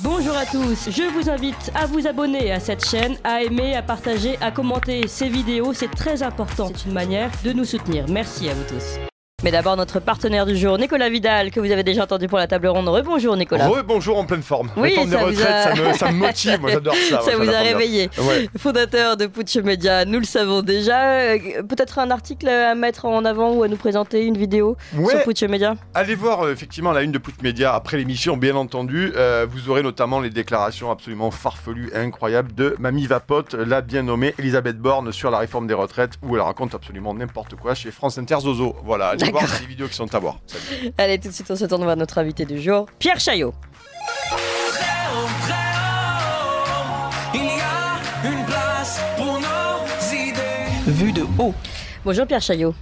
Bonjour à tous, je vous invite à vous abonner à cette chaîne, à aimer, à partager, à commenter ces vidéos, c'est très important. C'est une manière de nous soutenir. Merci à vous tous. Mais d'abord, notre partenaire du jour, Nicolas Vidal, que vous avez déjà entendu pour la table ronde. Rebonjour, Nicolas. Rebonjour en pleine forme. Oui, Le des retraites, ça, me, motive. Moi, j'adore ça. Ça vous a réveillé. Fondateur de Putsch Media, nous le savons déjà. Euh, peut-être un article à mettre en avant ou à nous présenter, une vidéo sur Putsch Media Allez voir euh, effectivement la une de Putsch Media après l'émission, bien entendu. Euh, vous aurez notamment les déclarations absolument farfelues et incroyables de Mamie Vapote, la bien nommée Elisabeth Borne, sur la réforme des retraites, où elle raconte absolument n'importe quoi chez France Inter Zozo. Voilà allez vidéos qui sont à voir. Allez, tout de suite, on se tourne vers notre invité du jour, Pierre Chaillot. Oh, Vue de haut. Bonjour Pierre Chaillot.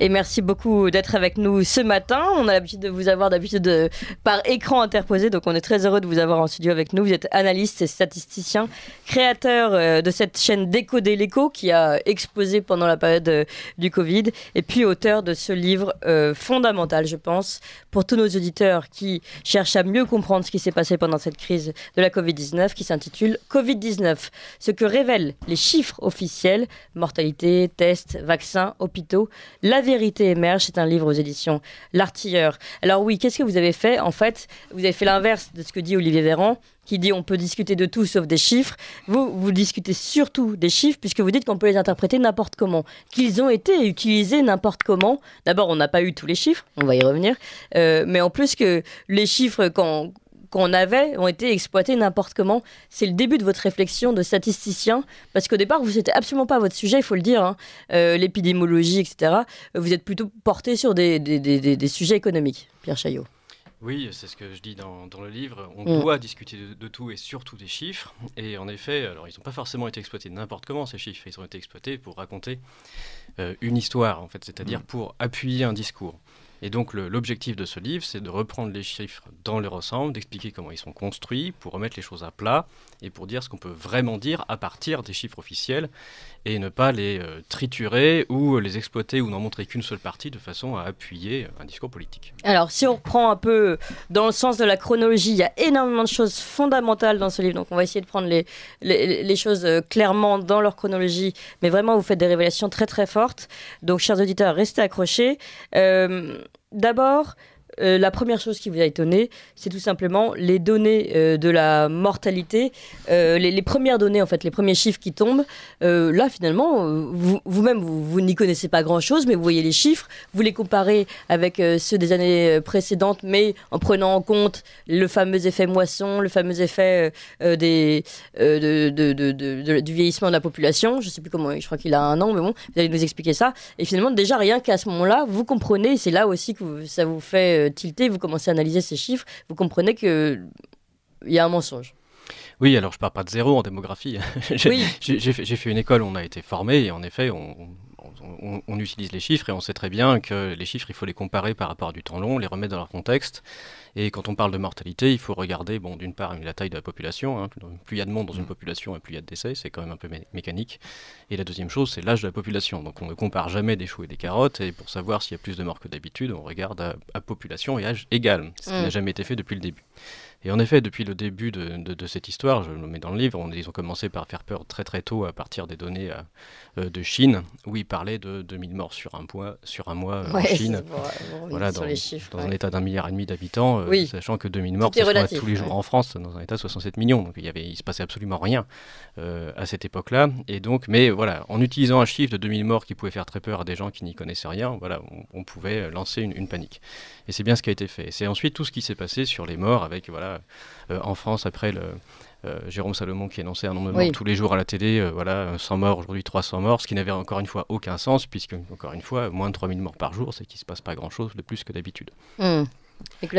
Et merci beaucoup d'être avec nous ce matin. On a l'habitude de vous avoir d'habitude par écran interposé, donc on est très heureux de vous avoir en studio avec nous. Vous êtes analyste et statisticien, créateur euh, de cette chaîne Décoder l'écho qui a explosé pendant la période euh, du Covid, et puis auteur de ce livre euh, fondamental, je pense, pour tous nos auditeurs qui cherchent à mieux comprendre ce qui s'est passé pendant cette crise de la Covid-19 qui s'intitule Covid-19, ce que révèlent les chiffres officiels, mortalité, tests, vaccins, hôpitaux. La vérité émerge, c'est un livre aux éditions L'Artilleur. Alors oui, qu'est-ce que vous avez fait En fait, vous avez fait l'inverse de ce que dit Olivier Véran qui dit on peut discuter de tout sauf des chiffres. Vous, vous discutez surtout des chiffres puisque vous dites qu'on peut les interpréter n'importe comment, qu'ils ont été utilisés n'importe comment. D'abord, on n'a pas eu tous les chiffres, on va y revenir, euh, mais en plus que les chiffres qu'on avait ont été exploités n'importe comment. C'est le début de votre réflexion de statisticien, parce qu'au départ, vous n'étiez absolument pas votre sujet, il faut le dire, hein. euh, l'épidémiologie, etc. Vous êtes plutôt porté sur des sujets économiques, Pierre Chaillot. Oui, c'est ce que je dis dans, le livre. On mm. doit discuter de, tout et surtout des chiffres. Et en effet, alors ils n'ont pas forcément été exploités n'importe comment ces chiffres. Ils ont été exploités pour raconter euh, une histoire, en fait, c'est-à-dire mm. pour appuyer un discours. Et donc l'objectif de ce livre, c'est de reprendre les chiffres dans leur ensemble, d'expliquer comment ils sont construits, pour remettre les choses à plat et pour dire ce qu'on peut vraiment dire à partir des chiffres officiels et ne pas les euh, triturer ou les exploiter ou n'en montrer qu'une seule partie de façon à appuyer un discours politique. Alors si on reprend un peu dans le sens de la chronologie, il y a énormément de choses fondamentales dans ce livre, donc on va essayer de prendre les, choses euh, clairement dans leur chronologie, mais vraiment vous faites des révélations très très fortes. Donc chers auditeurs, restez accrochés. Euh, d'abord, euh, la première chose qui vous a étonné, c'est tout simplement les données euh, de la mortalité, euh, les, premières données, en fait, les premiers chiffres qui tombent. là, finalement, vous-même, vous, vous n'y connaissez pas grand-chose, mais vous voyez les chiffres, vous les comparez avec ceux des années précédentes, mais en prenant en compte le fameux effet moisson, le fameux effet des, du vieillissement de la population. Je ne sais plus comment, je crois qu'il a un an, mais bon, vous allez nous expliquer ça. Et finalement, déjà, rien qu'à ce moment-là, vous comprenez, c'est là aussi que ça vous fait tilter, tilté, vous commencez à analyser ces chiffres, vous comprenez qu'il y a un mensonge. Oui, alors je parle pas de zéro en démographie. j'ai fait, fait, une école, on a été formé et en effet, on, on, utilise les chiffres et on sait très bien que les chiffres, il faut les comparer par rapport à du temps long, les remettre dans leur contexte. Et quand on parle de mortalité, il faut regarder, bon, d'une part, la taille de la population. Hein. plus il y a de monde dans une mm. population et plus il y a de décès, c'est quand même un peu mécanique. Et la deuxième chose, c'est l'âge de la population. Donc on ne compare jamais des choux et des carottes. Et pour savoir s'il y a plus de morts que d'habitude, on regarde à, population et âge égal, ce qui mm. n'a jamais été fait depuis le début. Et en effet, depuis le début de, de, cette histoire, je le mets dans le livre, ils ont commencé par faire peur très très tôt à partir des données euh, euh, de Chine, où ils parlaient de 2000 morts sur un, mois, sur un mois euh, en Chine. voilà, dans, les dans un état d'un milliard et demi d'habitants, sachant que 2000 morts, c'est relatif, tous les jours en France, dans un état de 67 millions. Donc il y avait, il se passait absolument rien à cette époque-là. Et donc, mais voilà, en utilisant un chiffre de 2000 morts qui pouvait faire très peur à des gens qui n'y connaissaient rien, voilà, on, pouvait lancer une, une panique. Et c'est bien ce qui a été fait. C'est ensuite tout ce qui s'est passé sur les morts avec voilà euh, euh, en France, après euh, Jérôme Salomon qui annonçait un nombre de morts tous les jours à la télé, voilà, 100 morts, aujourd'hui 300 morts, ce qui n'avait encore une fois aucun sens, puisque, encore une fois, moins de 3000 morts par jour, c'est qu'il se passe pas grand-chose de plus que d'habitude. Hmm.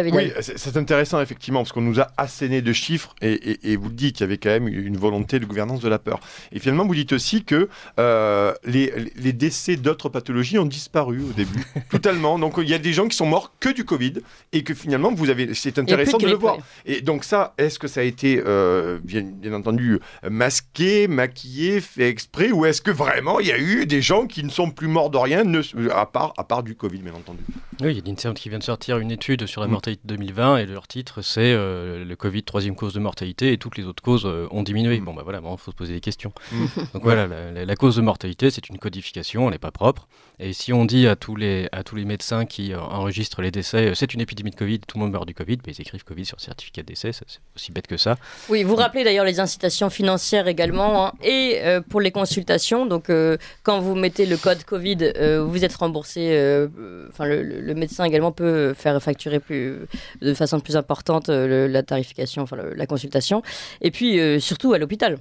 Oui, c'est intéressant effectivement parce qu'on nous a asséné de chiffres et, et, et vous dites qu'il y avait quand même une volonté de gouvernance de la peur. Et finalement, vous dites aussi que euh, les, décès d'autres pathologies ont disparu au début, totalement. Donc il y a des gens qui sont morts que du Covid et que finalement vous avez, c'est intéressant de, le voir. Et donc ça, est-ce que ça a été euh, bien, entendu masqué, maquillé, fait exprès, ou est-ce que vraiment il y a eu des gens qui ne sont plus morts de rien, à part du Covid, bien entendu. Oui, il y a l'INSERM qui vient de sortir une étude sur la mm. mortalité 2020 et leur titre c'est euh, le Covid troisième cause de mortalité et toutes les autres causes euh, ont diminué. Mm. Bon bah voilà, il faut se poser des questions. Mm. Donc voilà, la, cause de mortalité c'est une codification, elle n'est pas propre. Et si on dit à tous les, à tous les médecins qui euh, enregistrent les décès, c'est une épidémie de Covid, tout le monde meurt du Covid, bah, ils écrivent Covid sur le certificat de décès, c'est aussi bête que ça. Oui, vous rappelez d'ailleurs les incitations financières également hein, et pour les consultations. Donc quand vous mettez le code Covid, vous êtes remboursé, enfin le le médecin également peut faire facturer plus, de façon plus importante euh, la tarification, enfin la consultation, et puis euh, surtout à l'hôpital.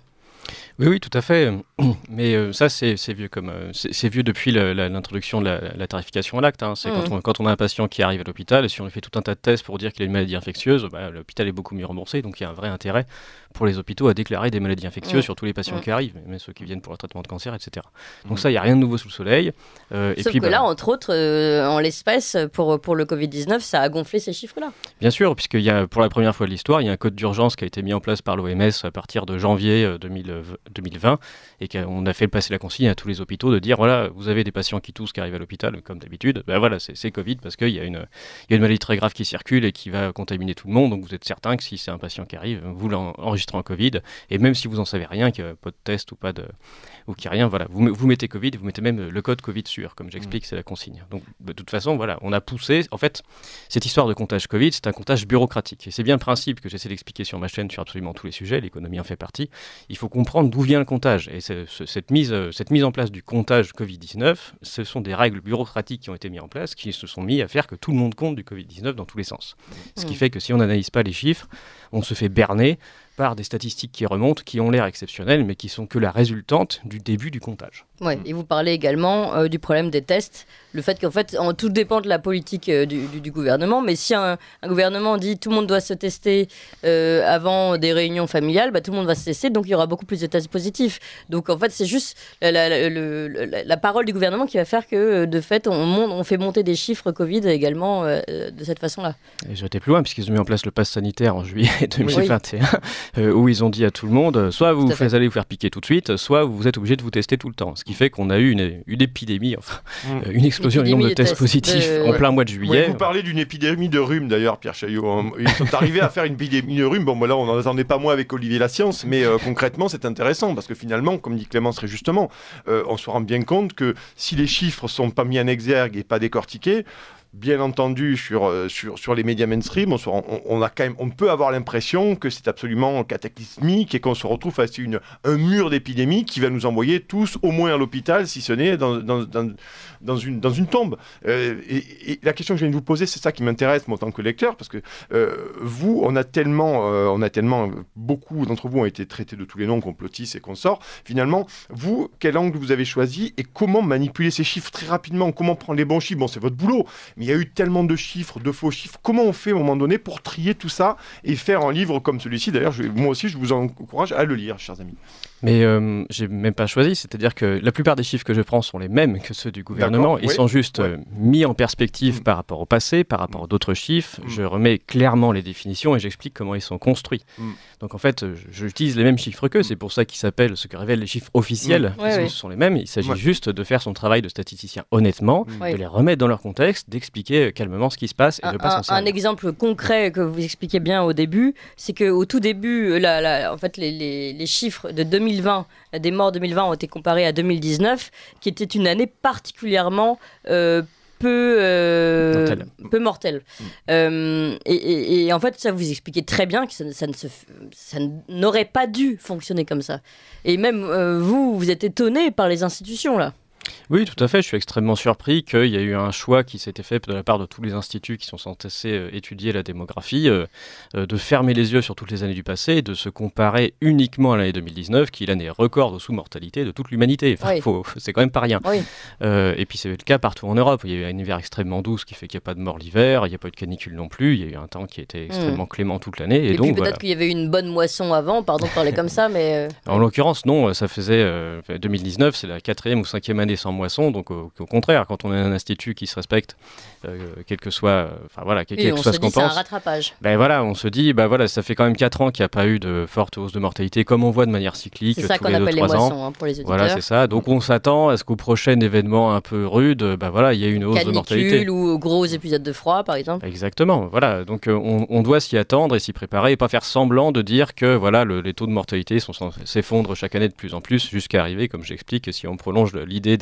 Oui, oui, tout à fait. Mais euh, ça, c'est vieux comme euh, c'est vieux depuis l'introduction de la, tarification à l'acte. Hein. C'est quand, on, quand on a un patient qui arrive à l'hôpital, si on lui fait tout un tas de tests pour dire qu'il a une maladie infectieuse, bah, l'hôpital est beaucoup mieux remboursé. Donc il y a un vrai intérêt pour les hôpitaux à déclarer des maladies infectieuses sur tous les patients qui arrivent, même ceux qui viennent pour le traitement de cancer, etc. Donc mm. ça, il n'y a rien de nouveau sous le soleil. Euh, Sauf et puis, que bah là, entre autres, en l'espèce, pour, pour le Covid-19, ça a gonflé ces chiffres-là. Bien sûr, puisque pour la première fois de l'histoire, il y a un code d'urgence qui a été mis en place par l'OMS à partir de janvier 2020. 2020 et qu'on a fait passer la consigne à tous les hôpitaux de dire voilà, vous avez des patients qui toussent qui arrivent à l'hôpital, comme d'habitude, ben voilà, c'est Covid parce qu'il y, y, a une maladie très grave qui circule et qui va contaminer tout le monde. Donc vous êtes certain que si c'est un patient qui arrive, vous l'enregistrez en Covid et même si vous n'en savez rien, qu'il n'y a pas de test ou pas de ou qui rien. Voilà, vous, vous mettez Covid, vous mettez même euh, le code Covid sûr, comme j'explique, mm. c'est la consigne. Donc de toute façon, voilà, on a poussé. En fait, cette histoire de comptage Covid, c'est un comptage bureaucratique. Et c'est bien le principe que j'essaie d'expliquer sur ma chaîne sur absolument tous les sujets, l'économie en fait partie. Il faut comprendre d'où vient le comptage. Et cette, mise, euh, cette mise en place du comptage Covid-19, ce sont des règles bureaucratiques qui ont été mises en place, qui se sont mises à faire que tout le monde compte du Covid-19 dans tous les sens. Ce qui mm. fait que si on n'analyse pas les chiffres, on se fait berner par des statistiques qui remontent, qui ont l'air exceptionnelles, mais qui sont que la résultante du début du comptage. Mm. Et vous parlez également euh, du problème des tests le fait qu'en fait, en, tout dépend de la politique euh, du, gouvernement. Mais si un, gouvernement dit tout le monde doit se tester euh, avant des réunions familiales, bah, tout le monde va se tester, donc il y aura beaucoup plus de tests positifs. Donc en fait, c'est juste la, parole du gouvernement qui va faire que euh, de fait, on, on fait monter des chiffres Covid également de cette façon-là. Et j'étais plus loin, puisqu'ils ont mis en place le pass sanitaire en juillet 2021, où ils ont dit à tout le monde soit vous, allez vous faire piquer tout de suite, soit vous êtes obligé de vous tester tout le temps. Ce qui fait qu'on a eu une, épidémie, enfin, mm. une explosion un nombre de tests, positifs euh, en plein mois de juillet. vous parlez d'une épidémie de rhume d'ailleurs, Pierre Chaillot. Ils sont arrivés à faire une épidémie de rhume. Bon, voilà, on n'en est pas moins avec Olivier La Science, mais euh, concrètement, c'est intéressant parce que finalement, comme dit Clémence très justement, euh, on se rend bien compte que si les chiffres sont pas mis en exergue et pas décortiqués, bien entendu, sur, euh, sur, sur les médias mainstream, on, a quand même, on peut avoir l'impression que c'est absolument cataclysmique et qu'on se retrouve face à une, un mur d'épidémie qui va nous envoyer tous au moins à l'hôpital, si ce n'est dans, dans, dans, une, dans une tombe. Euh, et, la question que je viens de vous poser, c'est ça qui m'intéresse, moi, en tant que lecteur, parce que euh, vous, on a tellement, on a tellement beaucoup d'entre vous ont été traités de tous les noms, complotistes et consorts. Finalement, vous, quel angle vous avez choisi et comment manipuler ces chiffres très rapidement Comment prendre les bons chiffres Bon, c'est votre boulot, mais il y a eu tellement de chiffres, de faux chiffres. Comment on fait à un moment donné pour trier tout ça et faire un livre comme celui-ci D'ailleurs, moi aussi, je vous encourage à le lire, chers amis. Mais je euh, j'ai même pas choisi, c'est-à-dire que la plupart des chiffres que je prends sont les mêmes que ceux du gouvernement. Ils sont juste euh, mis en perspective mm. par rapport au passé, par rapport à d'autres chiffres. Mm. Je remets clairement les définitions et j'explique comment ils sont construits. Mm. Donc en fait, j'utilise les mêmes chiffres qu'eux. C'est pour ça qu'ils s'appellent ce que révèlent les chiffres officiels. Ils Ce sont les mêmes. Il s'agit juste de faire son travail de statisticien honnêtement, de les remettre dans leur contexte, d'expliquer euh, calmement ce qui se passe et un, de pas un exemple concret que vous expliquez bien au début, c'est qu'au tout début, la, en fait, les, les, les chiffres de 2000 2020, des morts 2020 ont été comparés à 2019, qui était une année particulièrement euh, euh, peu, mortelle. Mm. Euh, et, en fait, ça vous expliquait très bien que ça, n'aurait pas dû fonctionner comme ça. Et même vous, vous êtes étonné par les institutions là. Oui, tout à fait. Je suis extrêmement surpris qu'il y ait eu un choix qui s'était fait de la part de tous les instituts qui sont censés euh, étudier la démographie, euh, euh, de fermer les yeux sur toutes les années du passé de se comparer uniquement à l'année 2019, qui est l'année record de sous-mortalité de toute l'humanité. c'est quand même pas rien. et puis c'est le cas partout en Europe. Il y a eu un hiver extrêmement doux, qui fait qu'il n'y a pas de mort l'hiver, il n'y a pas eu de canicule non plus, il y a eu un temps qui était hmm. extrêmement clément toute l'année. Et, donc, peut-être qu'il y avait une bonne moisson avant, pardon parler comme ça, mais... En l'occurrence, non, ça faisait... 2019, c'est la quatrième ou cinquième année sans moisson. Donc au, contraire, quand on est un institut qui se respecte, euh, quel que soit, enfin voilà, soit ce qu'on pense. rattrapage. Ben voilà, on se dit, ben voilà, ça fait quand même 4 ans qu'il n'y a pas eu de forte hausse de mortalité, comme on voit de manière cyclique. C'est ça qu'on appelle les moissons hein, pour les auditeurs. Voilà, c'est ça. Donc on s'attend à ce qu'au prochain événement un peu rude, ben voilà, il y ait une, hausse de mortalité. ou gros épisodes de froid, par exemple. Exactement. Voilà. Donc euh, on, doit s'y attendre et s'y préparer et pas faire semblant de dire que voilà, les taux de mortalité s'effondrent chaque année de plus en plus jusqu'à arriver, comme j'explique, si on prolonge l'idée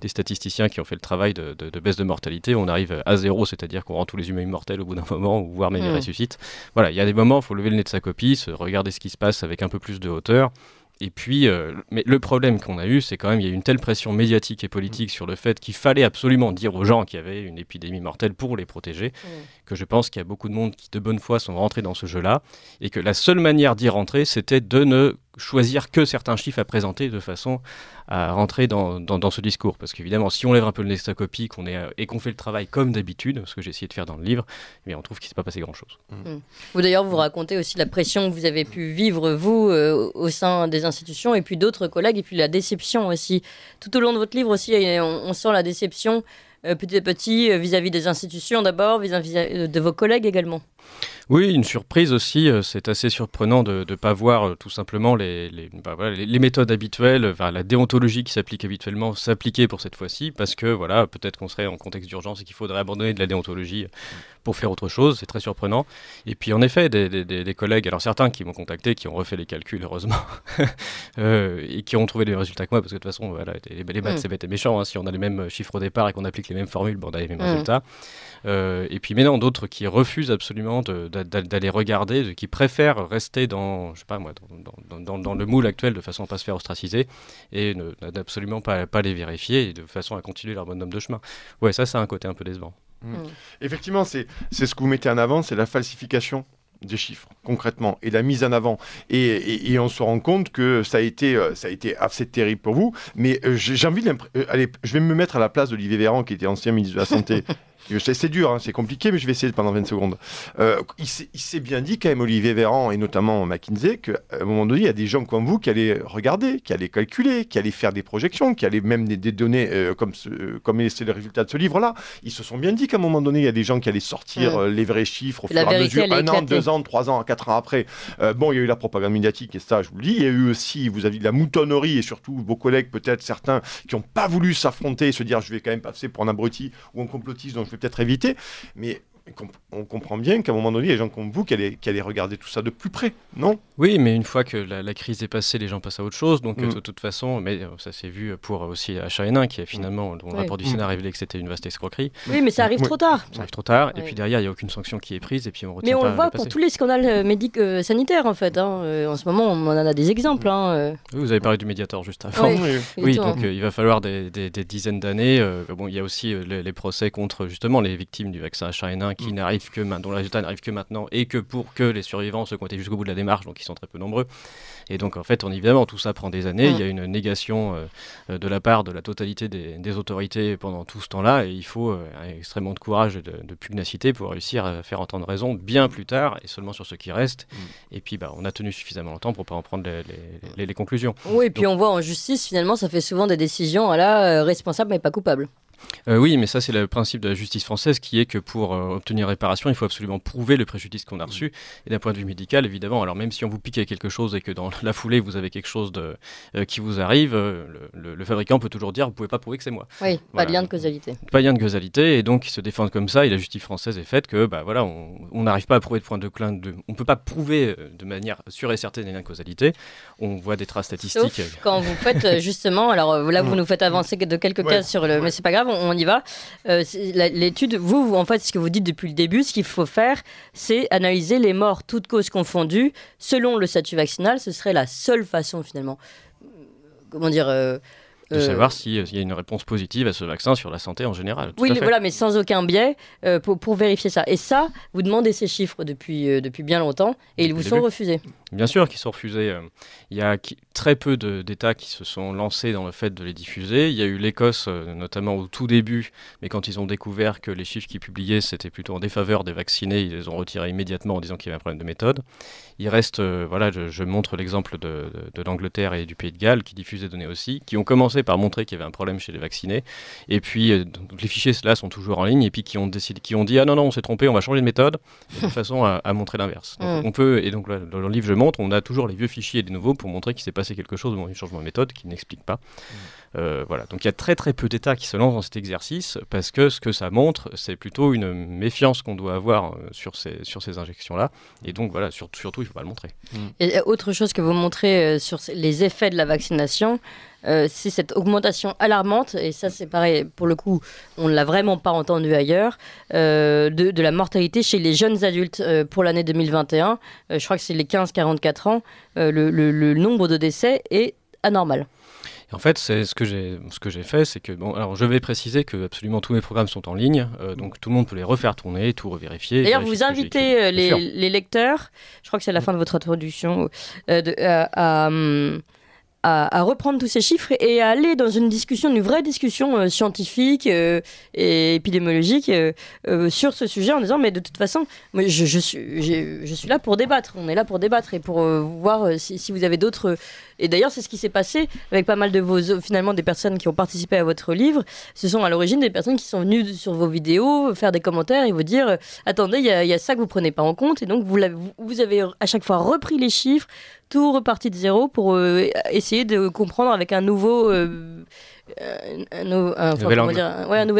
des, statisticiens qui ont fait le travail de, baisse de mortalité. On arrive à zéro, c'est-à-dire qu'on rend tous les humains immortels au bout d'un moment, ou voire même les ils mm. Voilà, il y a des moments, il faut lever le nez de sa copie, se regarder ce qui se passe avec un peu plus de hauteur. Et puis, euh, mais le problème qu'on a eu, c'est quand même il y a eu une telle pression médiatique et politique sur le fait qu'il fallait absolument dire aux gens qu'il y avait une épidémie mortelle pour les protéger, mm. que je pense qu'il y a beaucoup de monde qui de bonne foi sont rentrés dans ce jeu-là, et que la seule manière d'y rentrer, c'était de ne choisir que certains chiffres à présenter de façon à rentrer dans, ce discours. Parce qu'évidemment, si on lève un peu le nez qu'on est, et qu'on fait le travail comme d'habitude, ce que j'ai essayé de faire dans le livre, eh on trouve qu'il ne s'est pas passé grand-chose. Vous mmh. mmh. d'ailleurs, vous racontez aussi la pression que vous avez pu vivre, vous, euh, au sein des institutions, et puis d'autres collègues, et puis la déception aussi. Tout au long de votre livre aussi, on, sent la déception euh, petit à petit vis à -vis des institutions d'abord, vis-à-vis euh, de vos collègues également. Oui, une surprise aussi. Euh, c'est assez surprenant de ne pas voir euh, tout simplement les, les, bah, méthodes habituelles, la déontologie qui s'applique habituellement s'appliquer pour cette fois-ci, parce que voilà, peut-être qu'on serait en contexte d'urgence et qu'il faudrait abandonner de la déontologie euh, pour faire autre chose. C'est très surprenant. Et puis en effet, des, collègues, alors certains qui m'ont contacté, qui ont refait les calculs, heureusement, et qui ont trouvé les résultats que moi, parce que de toute façon, voilà, les, maths, mm. c'est et méchant. Hein, si on a les mêmes chiffres au départ et qu'on applique les mêmes formules, bon, on a les mêmes mm. résultats. et puis, maintenant, d'autres qui refusent absolument d'aller regarder, qui préfèrent rester dans, je sais pas moi, dans, le moule actuel de façon à ne pas se faire ostraciser et d'absolument pas, pas les vérifier de façon à continuer leur bonhomme de chemin. Ouais, ça, c'est un côté un peu décevant. Mmh. Mmh. Effectivement, c'est ce que vous mettez en avant, c'est la falsification des chiffres concrètement et la mise en avant et, on se rend compte que ça a été euh, ça a été assez terrible pour vous mais euh, j'ai envie de euh, allez je vais me mettre à la place d'Olivier Véran qui était ancien ministre de la santé C'est dur, hein, c'est compliqué, mais je vais essayer pendant 20 secondes. Euh, il s'est bien dit quand même, Olivier Véran, et notamment McKinsey, qu'à un moment donné, il y a des gens comme vous qui allaient regarder, qui allaient calculer, qui allaient faire des projections, qui allaient même des, données euh, comme euh, c'est le résultat de ce livre-là. Ils se sont bien dit qu'à un moment donné, il y a des gens qui allaient sortir les vrais chiffres au fur et à mesure, un an, deux ans, trois ans, quatre ans après. bon, il y a eu la propagande médiatique, et ça, je vous le dis. Il y a eu aussi, vous avez de la moutonnerie, et surtout vos collègues, peut-être certains, qui n'ont pas voulu s'affronter et se dire, je vais quand même passer pour un abruti ou un complotiste, je peut être éviter, mais on comprend bien qu'à un moment donné, il y a des gens comme vous qui allaient, regarder tout ça de plus près, non Oui, mais une fois que la, crise est passée, les gens passent à autre chose. Donc, mm. de, toute façon, mais euh, ça s'est vu pour euh, aussi h 1 qui a finalement, dont le rapport du Sénat mm. révélé que c'était une vaste escroquerie. Oui, mais ça arrive trop tard. Ça arrive trop tard. Et puis derrière, il n'y a aucune sanction qui est prise. Et puis on Mais on le voit pour tous les scandales euh, médicaux sanitaires, en fait. Hein. en ce moment, on en a des exemples. Hein, vous avez parlé du médiateur juste avant. Oui, donc il va falloir des, dizaines d'années. bon, il y a aussi les, procès contre justement les victimes du vaccin n 1 qui mm. n'arrive que dont le résultat n'arrive que maintenant, et que pour que les survivants se comptaient jusqu'au bout de la démarche, donc ils sont très peu nombreux. Et donc en fait, on, évidemment, tout ça prend des années. Il y a mm. une négation euh, de la part de la totalité des, autorités pendant tout ce temps-là, et il faut euh, extrêmement de courage et de, pugnacité pour réussir à faire entendre raison bien plus tard, et seulement sur ce qui reste. Mm. Et puis bah, on a tenu suffisamment longtemps pour pas en prendre les, conclusions. Oui, et puis on voit en justice, finalement, ça fait souvent des décisions à la euh, responsable mais pas coupable. Euh, oui, mais ça, c'est le principe de la justice française qui est que pour euh, obtenir réparation, il faut absolument prouver le préjudice qu'on a mm. reçu. Et d'un point de vue médical, évidemment, alors même si on vous pique quelque chose et que dans la foulée, vous avez quelque chose de, euh, qui vous arrive, le, fabricant peut toujours dire Vous pouvez pas prouver que c'est moi. Oui, pas de lien de causalité. Pas de lien de causalité. Et donc, ils se défendent comme ça. Et la justice française est faite que, bah voilà, on n'arrive pas à prouver de point de clin. De, on peut pas prouver de manière sûre et certaine les liens de causalité. On voit des traces statistiques. quand vous faites justement, alors là, vous mm. nous faites avancer de quelques cas sur le. Mais c'est pas grave on, y va. Euh, l'étude, vous, en fait, ce que vous dites depuis le début, ce qu'il faut faire, c'est analyser les morts, toutes causes confondues, selon le statut vaccinal. Ce serait la seule façon, finalement. Comment dire euh, de euh, savoir euh, s'il y a une réponse positive à ce vaccin sur la santé en général. oui, mais voilà, mais sans aucun biais euh, pour, vérifier ça. Et ça, vous demandez ces chiffres depuis, depuis bien longtemps et ils vous sont refusés. Bien sûr qu'ils sont refusés. Il y a très peu d'États qui se sont lancés dans le fait de les diffuser. Il y a eu l'Écosse, notamment au tout début, mais quand ils ont découvert que les chiffres qu'ils publiaient, c'était plutôt en défaveur des vaccinés, ils les ont retirés immédiatement en disant qu'il y avait un problème de méthode. Il reste, voilà, je, montre l'exemple de, de l'Angleterre et du Pays de Galles qui diffusent des données aussi, qui ont commencé par montrer qu'il y avait un problème chez les vaccinés. Et puis, euh, donc, les fichiers là sont toujours en ligne et puis qui ont, décidé, qui ont dit Ah non, non, on s'est trompé, on va changer de méthode, de façon à, montrer l'inverse. Donc, on peut, et donc dans le livre, je montre, on a toujours les vieux fichiers et les nouveaux pour montrer qu'il s'est passé quelque chose dans un changement de méthode qui n'explique pas. Mm. Euh, voilà. Donc, il y a très très peu d'États qui se lancent dans cet exercice parce que ce que ça montre, c'est plutôt une méfiance qu'on doit avoir euh, sur ces, sur ces injections-là. Et donc, voilà, surtout surtout, il ne faut pas le montrer. Et autre chose que vous montrez sur les effets de la vaccination, euh, c'est cette augmentation alarmante, et ça c'est pareil, pour le coup, on ne l'a vraiment pas entendu ailleurs, euh, de, la mortalité chez les jeunes adultes euh, pour l'année 2021. je crois que c'est les 15-44 ans, le, nombre de décès est anormal. En fait, c'est ce que j'ai ce que j'ai fait, c'est que bon, alors je vais préciser que absolument tous mes programmes sont en ligne, donc tout le monde peut les refaire tourner, tout revérifier. D'ailleurs, vous invitez les, lecteurs, je crois que c'est la fin de votre introduction, de, à hum, à, reprendre tous ces chiffres et à aller dans une discussion, une vraie discussion euh, scientifique euh, et épidémiologique euh, sur ce sujet en disant mais de toute façon, je, je, suis, là pour débattre, on est là pour débattre et pour voir si, si, vous avez d'autres et d'ailleurs, c'est ce qui s'est passé avec pas mal de vos, finalement, des personnes qui ont participé à votre livre. Ce sont à l'origine des personnes qui sont venues sur vos vidéos faire des commentaires et vous dire euh, attendez, il y, a ça que vous prenez pas en compte. Et donc, vous, avez, vous avez à chaque fois repris les chiffres, tout reparti de zéro pour euh, essayer de comprendre avec un nouveau. Euh, un, nouvel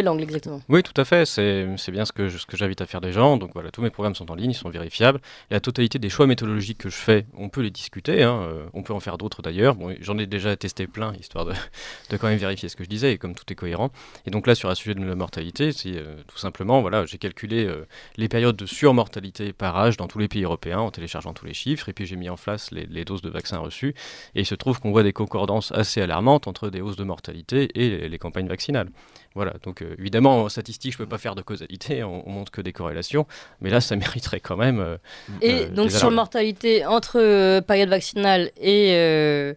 angle. exactement. Oui, tout à fait. C'est bien ce que, ce que j'invite à faire des gens. Donc voilà, tous mes programmes sont en ligne, ils sont vérifiables. la totalité des choix méthodologiques que je fais, on peut les discuter. Hein. Euh, on peut en faire d'autres d'ailleurs. j'en ai déjà testé plein, histoire de, quand même vérifier ce que je disais, et comme tout est cohérent. Et donc là, sur un sujet de la mortalité, c'est euh, tout simplement, voilà, j'ai calculé euh, les périodes de surmortalité par âge dans tous les pays européens en téléchargeant tous les chiffres. Et puis j'ai mis en place les, doses de vaccins reçues Et il se trouve qu'on voit des concordances assez alarmantes entre des hausses de mortalité et les campagnes vaccinales. Voilà, donc euh, évidemment, en statistique, je ne peux pas faire de causalité, on, ne montre que des corrélations, mais là, ça mériterait quand même. Euh, et euh, donc, sur mortalité entre période vaccinale et.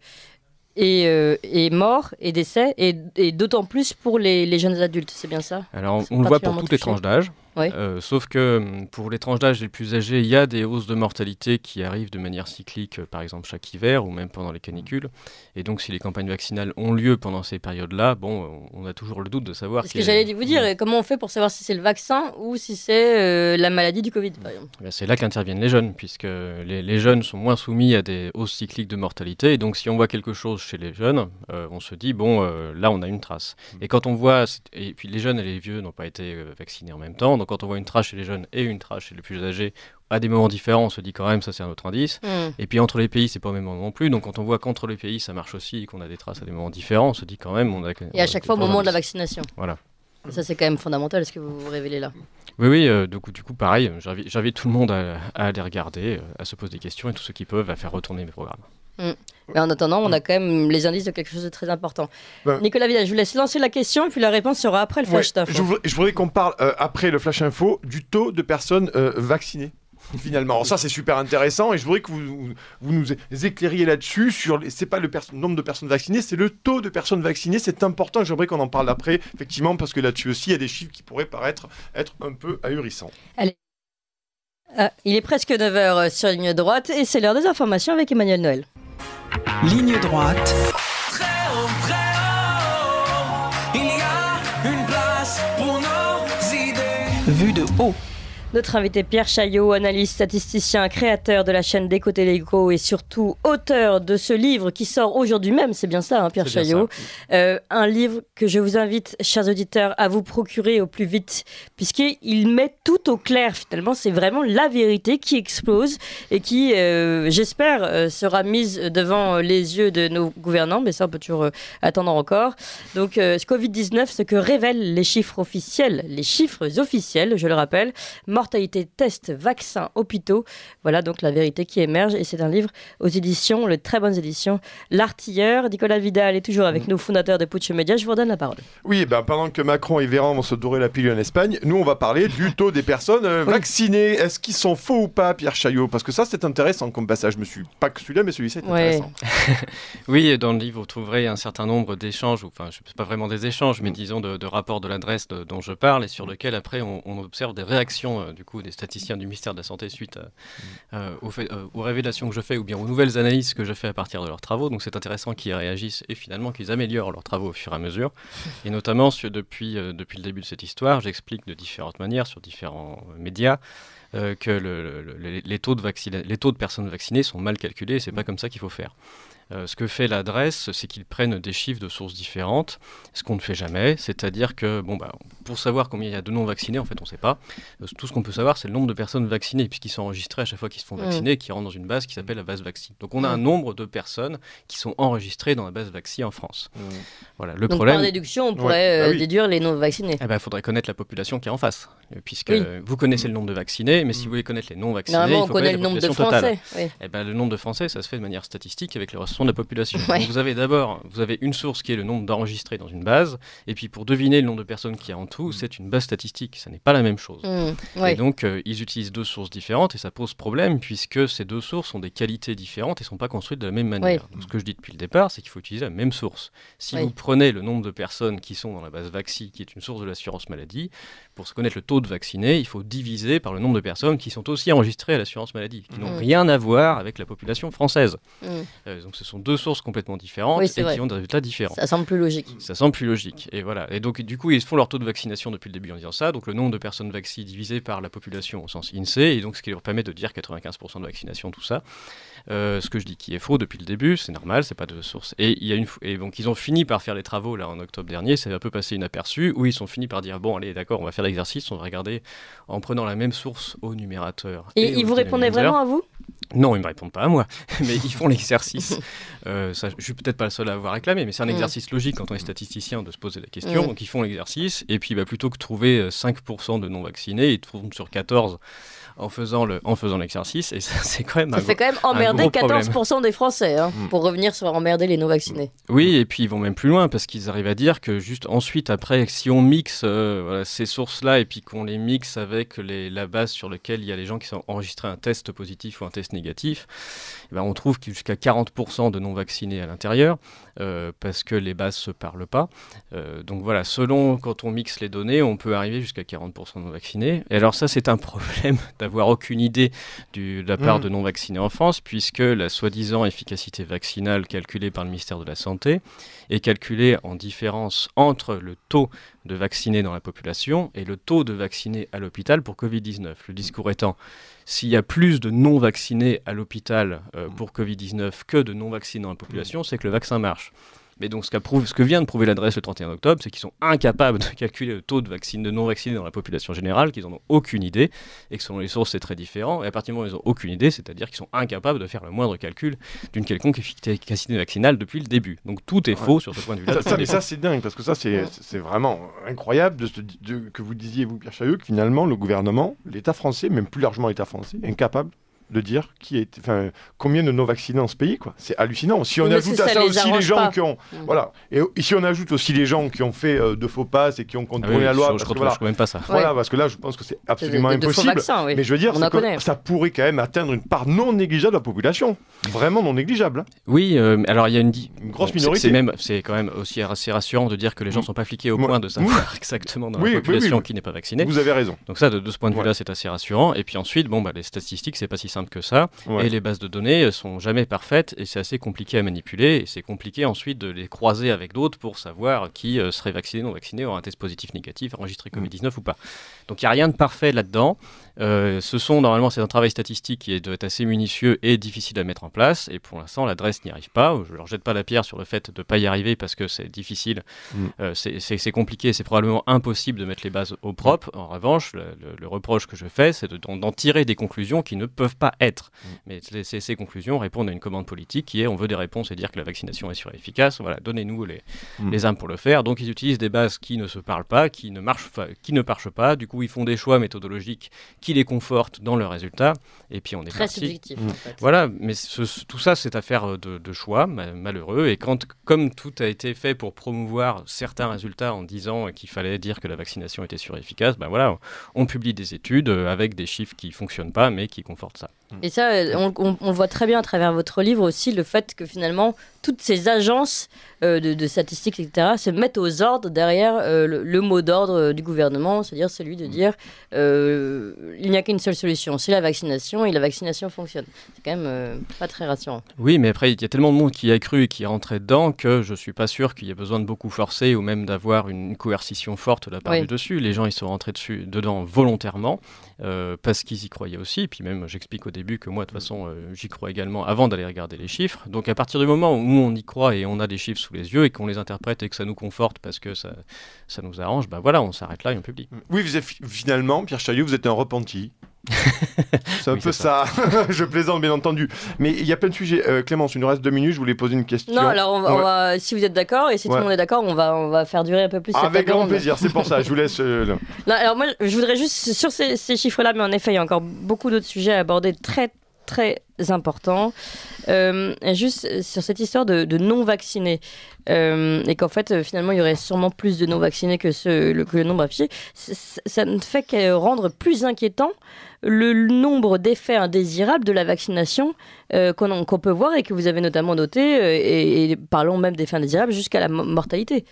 Et, et, morts et décès, et, d'autant plus pour les, jeunes adultes, c'est bien ça Alors on, le voit pour toutes les tranches d'âge, euh, sauf que mm, pour les tranches d'âge les plus âgés, il y a des hausses de mortalité qui arrivent de manière cyclique, euh, par exemple chaque hiver ou même pendant les canicules. Et donc, si les campagnes vaccinales ont lieu pendant ces périodes-là, bon, on a toujours le doute de savoir. C'est ce que j'allais vous dire. Mm. Et comment on fait pour savoir si c'est le vaccin ou si c'est euh, la maladie du Covid, par mm. exemple ben, C'est là qu'interviennent les jeunes, puisque les, jeunes sont moins soumis à des hausses cycliques de mortalité. Et donc, si on voit quelque chose chez les jeunes, on se dit, bon, là, on a une trace. Et quand on voit, et puis les jeunes et les vieux n'ont pas été vaccinés en même temps, donc quand on voit une trace chez les jeunes et une trace chez les plus âgés, à des moments différents, on se dit quand même, ça c'est un autre indice. Mm. Et puis entre les pays, c'est pas au même moment non plus. Donc quand on voit qu'entre les pays, ça marche aussi et qu'on a des traces à des moments différents, on se dit quand même, on a. Et à chaque fois au moment de la vaccination. Voilà. Ça c'est quand même fondamental ce que vous, vous révélez là. Oui, oui, euh, du, coup, du coup, pareil, j'invite tout le monde à, à aller regarder, euh, à se poser des questions et tout ceux qui peuvent à faire retourner mes programmes. Mm. Mais en attendant, on a mm. quand même les indices de quelque chose de très important. Ben, Nicolas Vidal je vous laisse lancer la question, et puis la réponse sera après le flash info. Je, voudrais, qu'on parle, euh, après le flash info, du taux de personnes euh, vaccinées. Finalement, ça c'est super intéressant et je voudrais que vous, vous nous éclairiez là-dessus. Sur c'est pas le nombre de personnes vaccinées, c'est le taux de personnes vaccinées. C'est important. J'aimerais qu'on en parle après, effectivement, parce que là-dessus aussi il y a des chiffres qui pourraient paraître être un peu ahurissants. Allez. Ah, il est presque 9h euh, sur ligne droite et c'est l'heure des informations avec Emmanuel Noël. Ligne droite. Très haut, très haut. Il y a une place pour nos idées. Vue de haut. Notre invité Pierre Chaillot, analyste, statisticien, créateur de la chaîne Légo et surtout auteur de ce livre qui sort aujourd'hui même, c'est bien ça hein, Pierre Chaillot, euh, un livre que je vous invite, chers auditeurs, à vous procurer au plus vite, puisqu'il met tout au clair finalement, c'est vraiment la vérité qui explose et qui, euh, j'espère, euh, sera mise devant les yeux de nos gouvernants, mais ça on peut toujours attendre encore. Donc ce Covid-19, ce que révèlent les chiffres officiels, les chiffres officiels, je le rappelle, mortalité, test, vaccin, hôpitaux. Voilà donc la vérité qui émerge. Et c'est un livre aux éditions, les très bonnes éditions, L'Artilleur. Nicolas Vidal est toujours avec mm. nous, fondateur de Puccio Media. Je vous redonne la parole. Oui, ben, pendant que Macron et Véran vont se dorer la pilule en Espagne, nous, on va parler du taux des personnes euh, vaccinées. Est-ce qu'ils sont faux ou pas, Pierre Chaillot Parce que ça, c'est intéressant comme passage. Je me suis pas que celui-là, mais celui-ci est intéressant. oui, dans le livre, vous trouverez un certain nombre d'échanges, enfin, je sais pas vraiment des échanges, mais mm. disons de, rapports de l'adresse dont je parle et sur mm. lequel après on observe des réactions euh, euh, du coup des statisticiens du ministère de la Santé suite euh, mm. euh, aux, fait, aux, révélations que je fais ou bien aux nouvelles analyses que je fais à partir de leurs travaux. Donc c'est intéressant qu'ils réagissent et finalement qu'ils améliorent leurs travaux au fur et à mesure. Et notamment depuis, depuis le début de cette histoire, j'explique de différentes manières sur différents médias. que les, taux de les, taux de personnes vaccinées sont mal calculés c'est pas mm. comme ça qu'il faut faire. Euh, ce que fait l'adresse, c'est qu'ils prennent des chiffres de sources différentes, ce qu'on ne fait jamais, c'est-à-dire que bon, bah, pour savoir combien il y a de non-vaccinés, en fait, on ne sait pas. Euh, tout ce qu'on peut savoir, c'est le nombre de personnes vaccinées, puisqu'ils sont enregistrés à chaque fois qu'ils se font mm. vacciner, et qui rentrent dans une base qui s'appelle la base vaccine. Donc on a mm. un nombre de personnes qui sont enregistrées dans la base vaccine en France. Mm. Voilà, le Donc, Par déduction, on pourrait ah euh, déduire les non-vaccinés. Il eh ben, faudrait connaître la population qui est en face, puisque vous connaissez le nombre de vaccinés, mais si vous voulez connaître les non-vaccinés, il faut connaître le nombre de Français. Eh ben, le nombre de Français, ça se fait de manière statistique avec ressources de la population. vous avez d'abord, vous avez une source qui est le nombre d'enregistrés dans une base, et puis pour deviner le nombre de personnes qu'il y a en tout, mm. c'est une base statistique. Ça n'est pas la même chose. Mm, et donc euh, ils utilisent deux sources différentes et ça pose problème puisque ces deux sources ont des qualités différentes et sont pas construites de la même manière. ce que je dis depuis le départ, c'est qu'il faut utiliser la même source. Si vous prenez le nombre de personnes qui sont dans la base Vaxi, qui est une source de l'assurance maladie, pour se connaître le taux de vaccinés, il faut diviser par le nombre de personnes qui sont aussi enregistrées à l'assurance maladie, qui n'ont mm. rien à voir avec la population française. Euh, donc ce sont deux sources complètement différentes et qui ont des résultats différents. Ça semble plus logique. Ça semble plus logique. Et voilà. Et donc, du coup, ils font leur taux de vaccination depuis le début en disant ça. Donc, le nombre de personnes vaccinées divisé par la population au sens INSEE. Et donc, ce qui leur permet de dire 95% de vaccination, tout ça. Euh, ce que je dis qui est faux depuis le début, c'est normal, c'est pas de source. Et, donc, ils ont fini par faire les travaux là en octobre dernier. Ça a un peu passé inaperçu où ils sont finis par dire bon, allez, d'accord, on va faire l'exercice, on va regarder en prenant la même source au numérateur. et ils vous répondaient vraiment à vous non, ils ne me répondent pas à moi, mais ils font l'exercice. Je euh, ça, je suis peut-être pas le seul à avoir réclamé, mais c'est un mm. exercice logique quand on est statisticien de se poser la question. Donc ils font l'exercice, et puis bah, plutôt que trouver 5% euh, de non-vaccinés, ils trouvent sur 14 en faisant le, en faisant l'exercice. Et ça, c'est quand même. Ça fait quand même emmerder 14% des Français hein, mm. pour revenir sur emmerder les non vaccinés. Oui, et puis ils vont même plus loin parce qu'ils arrivent à dire que juste ensuite, après, si on mixe euh, ces sources-là et puis qu'on les mixe avec les, la base sur laquelle il y a les gens qui sont enregistrés un test positif ou un test négatif, trouve eh ben on trouve jusqu'à 40% de non vaccinés à l'intérieur. Euh, parce que les bases se parlent pas. Euh, donc voilà, selon quand on mixe les données, on peut arriver jusqu'à 40% de non vaccinés. Et alors ça, c'est un problème d'avoir aucune idée de la mm. part de non vaccinés en France, puisque la soi-disant efficacité vaccinale calculée par le ministère de la Santé est calculée en différence entre le taux de vaccinés dans la population et le taux de vaccinés à l'hôpital pour Covid-19. Le discours étant s'il y a plus de non-vaccinés à l'hôpital euh, mm. pour Covid-19 que de non-vaccinés dans la population, mm. c'est que le vaccin marche. Mais donc ce, ce que vient de prouver l'adresse le 31 octobre, c'est qu'ils sont incapables de calculer le taux de, vaccine, de non-vaccinés dans la population générale, qu'ils n'en ont aucune idée, et que selon les sources c'est très différent, et à partir du moment où ils n'ont aucune idée, c'est-à-dire qu'ils sont incapables de faire le moindre calcul d'une quelconque efficacité vaccinale depuis le début. Donc tout est faux sur ce point de vue-là. Ça, ça c'est dingue, parce que ça c'est vraiment incroyable de, que vous disiez, vous Pierre Chailleux, que finalement le gouvernement, l'État français, même plus largement l'État français, est incapable de dire qui est, enfin, combien de non-vaccinés dans ce pays, quoi. C'est hallucinant. Si on ajoute ça, aussi les gens qui ont, mmh. voilà, et, si on ajoute aussi les gens qui ont fait euh, de faux passes et qui ont ah contourné à la loi, je, ne même pas ça. Voilà, parce que là, je pense que c'est absolument impossible. Mais je veux dire, que ça pourrait quand même atteindre une part non négligeable de la population, vraiment non négligeable. Hein. Oui, euh, alors il y a une, une grosse minorité. C'est même, c'est quand même aussi assez rassurant de dire que les gens ne mmh. sont pas fliqués au point de savoir mmh. exactement dans la population qui n'est pas vaccinée. Vous avez raison. Donc ça, de ce point de vue-là, c'est assez rassurant. Et puis ensuite, bon, bah, les statistiques, c'est pas si que ça. Et les bases de données sont jamais parfaites et c'est assez compliqué à manipuler. Et c'est compliqué ensuite de les croiser avec d'autres pour savoir qui euh, serait vacciné, non vacciné, aura un test positif, négatif, enregistré mm. Covid-19 ou pas. Donc il n'y a rien de parfait là-dedans. Euh, ce sont normalement c'est un travail statistique qui doit être assez minutieux et difficile à mettre en place. Et pour l'instant, l'adresse n'y arrive pas. Je leur jette pas la pierre sur le fait de ne pas y arriver parce que c'est difficile, mm. euh, c'est compliqué, c'est probablement impossible de mettre les bases au propre. En revanche, le, reproche que je fais, c'est d'en tirer des conclusions qui ne peuvent pas être. Mm. Mais ces, ces, conclusions répondent à une commande politique qui est on veut des réponses et dire que la vaccination est sur-efficace. Voilà, donnez-nous les, mm. les armes pour le faire. Donc ils utilisent des bases qui ne se parlent pas, qui ne marchent, qui ne marchent pas. Du coup, ils font des choix méthodologiques qui qui les conforte dans le résultat, Et puis on est très subjectif. Mm. Voilà, mais tout ça, c'est affaire euh, de, choix malheureux. Et quand, comme tout a été fait pour promouvoir certains résultats en disant qu'il fallait dire que la vaccination était surefficace, ben voilà, on publie des études euh, avec des chiffres qui fonctionnent pas, mais qui confortent ça. Et ça, euh, on voit très bien à travers votre livre aussi le fait que finalement toutes ces agences euh, de, statistiques, etc., se mettent aux ordres derrière euh, le, mot d'ordre euh, du gouvernement, c'est-à-dire celui de mm. dire euh, il n'y a qu'une seule solution, c'est la vaccination, et la vaccination fonctionne. C'est quand même pas très rassurant. Oui, mais après, il y a tellement de monde qui a cru et qui est rentré dedans que je suis pas sûr qu'il y ait besoin de beaucoup forcer ou même d'avoir une coercition forte de la part du dessus. Les gens, ils sont rentrés dessus, dedans volontairement. Euh, parce qu'ils y croyaient aussi. Et puis même, j'explique au début que moi, de toute façon, euh, j'y crois également avant d'aller regarder les chiffres. Donc à partir du moment où on y croit et on a des chiffres sous les yeux et qu'on les interprète et que ça nous conforte parce que ça, nous arrange, ben voilà, on s'arrête là et on publie. Oui, finalement, Pierre Chaillot, vous êtes un repenti c'est un peu ça. je plaisante, bien entendu. Mais il y a plein de sujets. Euh, Clémence, il nous reste deux minutes. Je voulais poser une question. Non, alors, si vous êtes d'accord et si tout le monde est d'accord, on va, on va faire durer un peu plus. avec grand plaisir, c'est pour ça. Je vous laisse. Euh, alors, moi, je voudrais juste, sur ces, chiffres-là, mais en effet, il y a encore beaucoup d'autres sujets à aborder très, très importants. Euh, juste sur cette histoire de, non-vaccinés, et qu'en fait, finalement, il y aurait sûrement plus de non-vaccinés que, le, que le nombre affiché, ça ne fait que rendre plus inquiétant le nombre d'effets indésirables de la vaccination euh, qu'on peut voir et que vous avez notamment noté, euh, et, et parlons même d'effets indésirables jusqu'à la mortalité.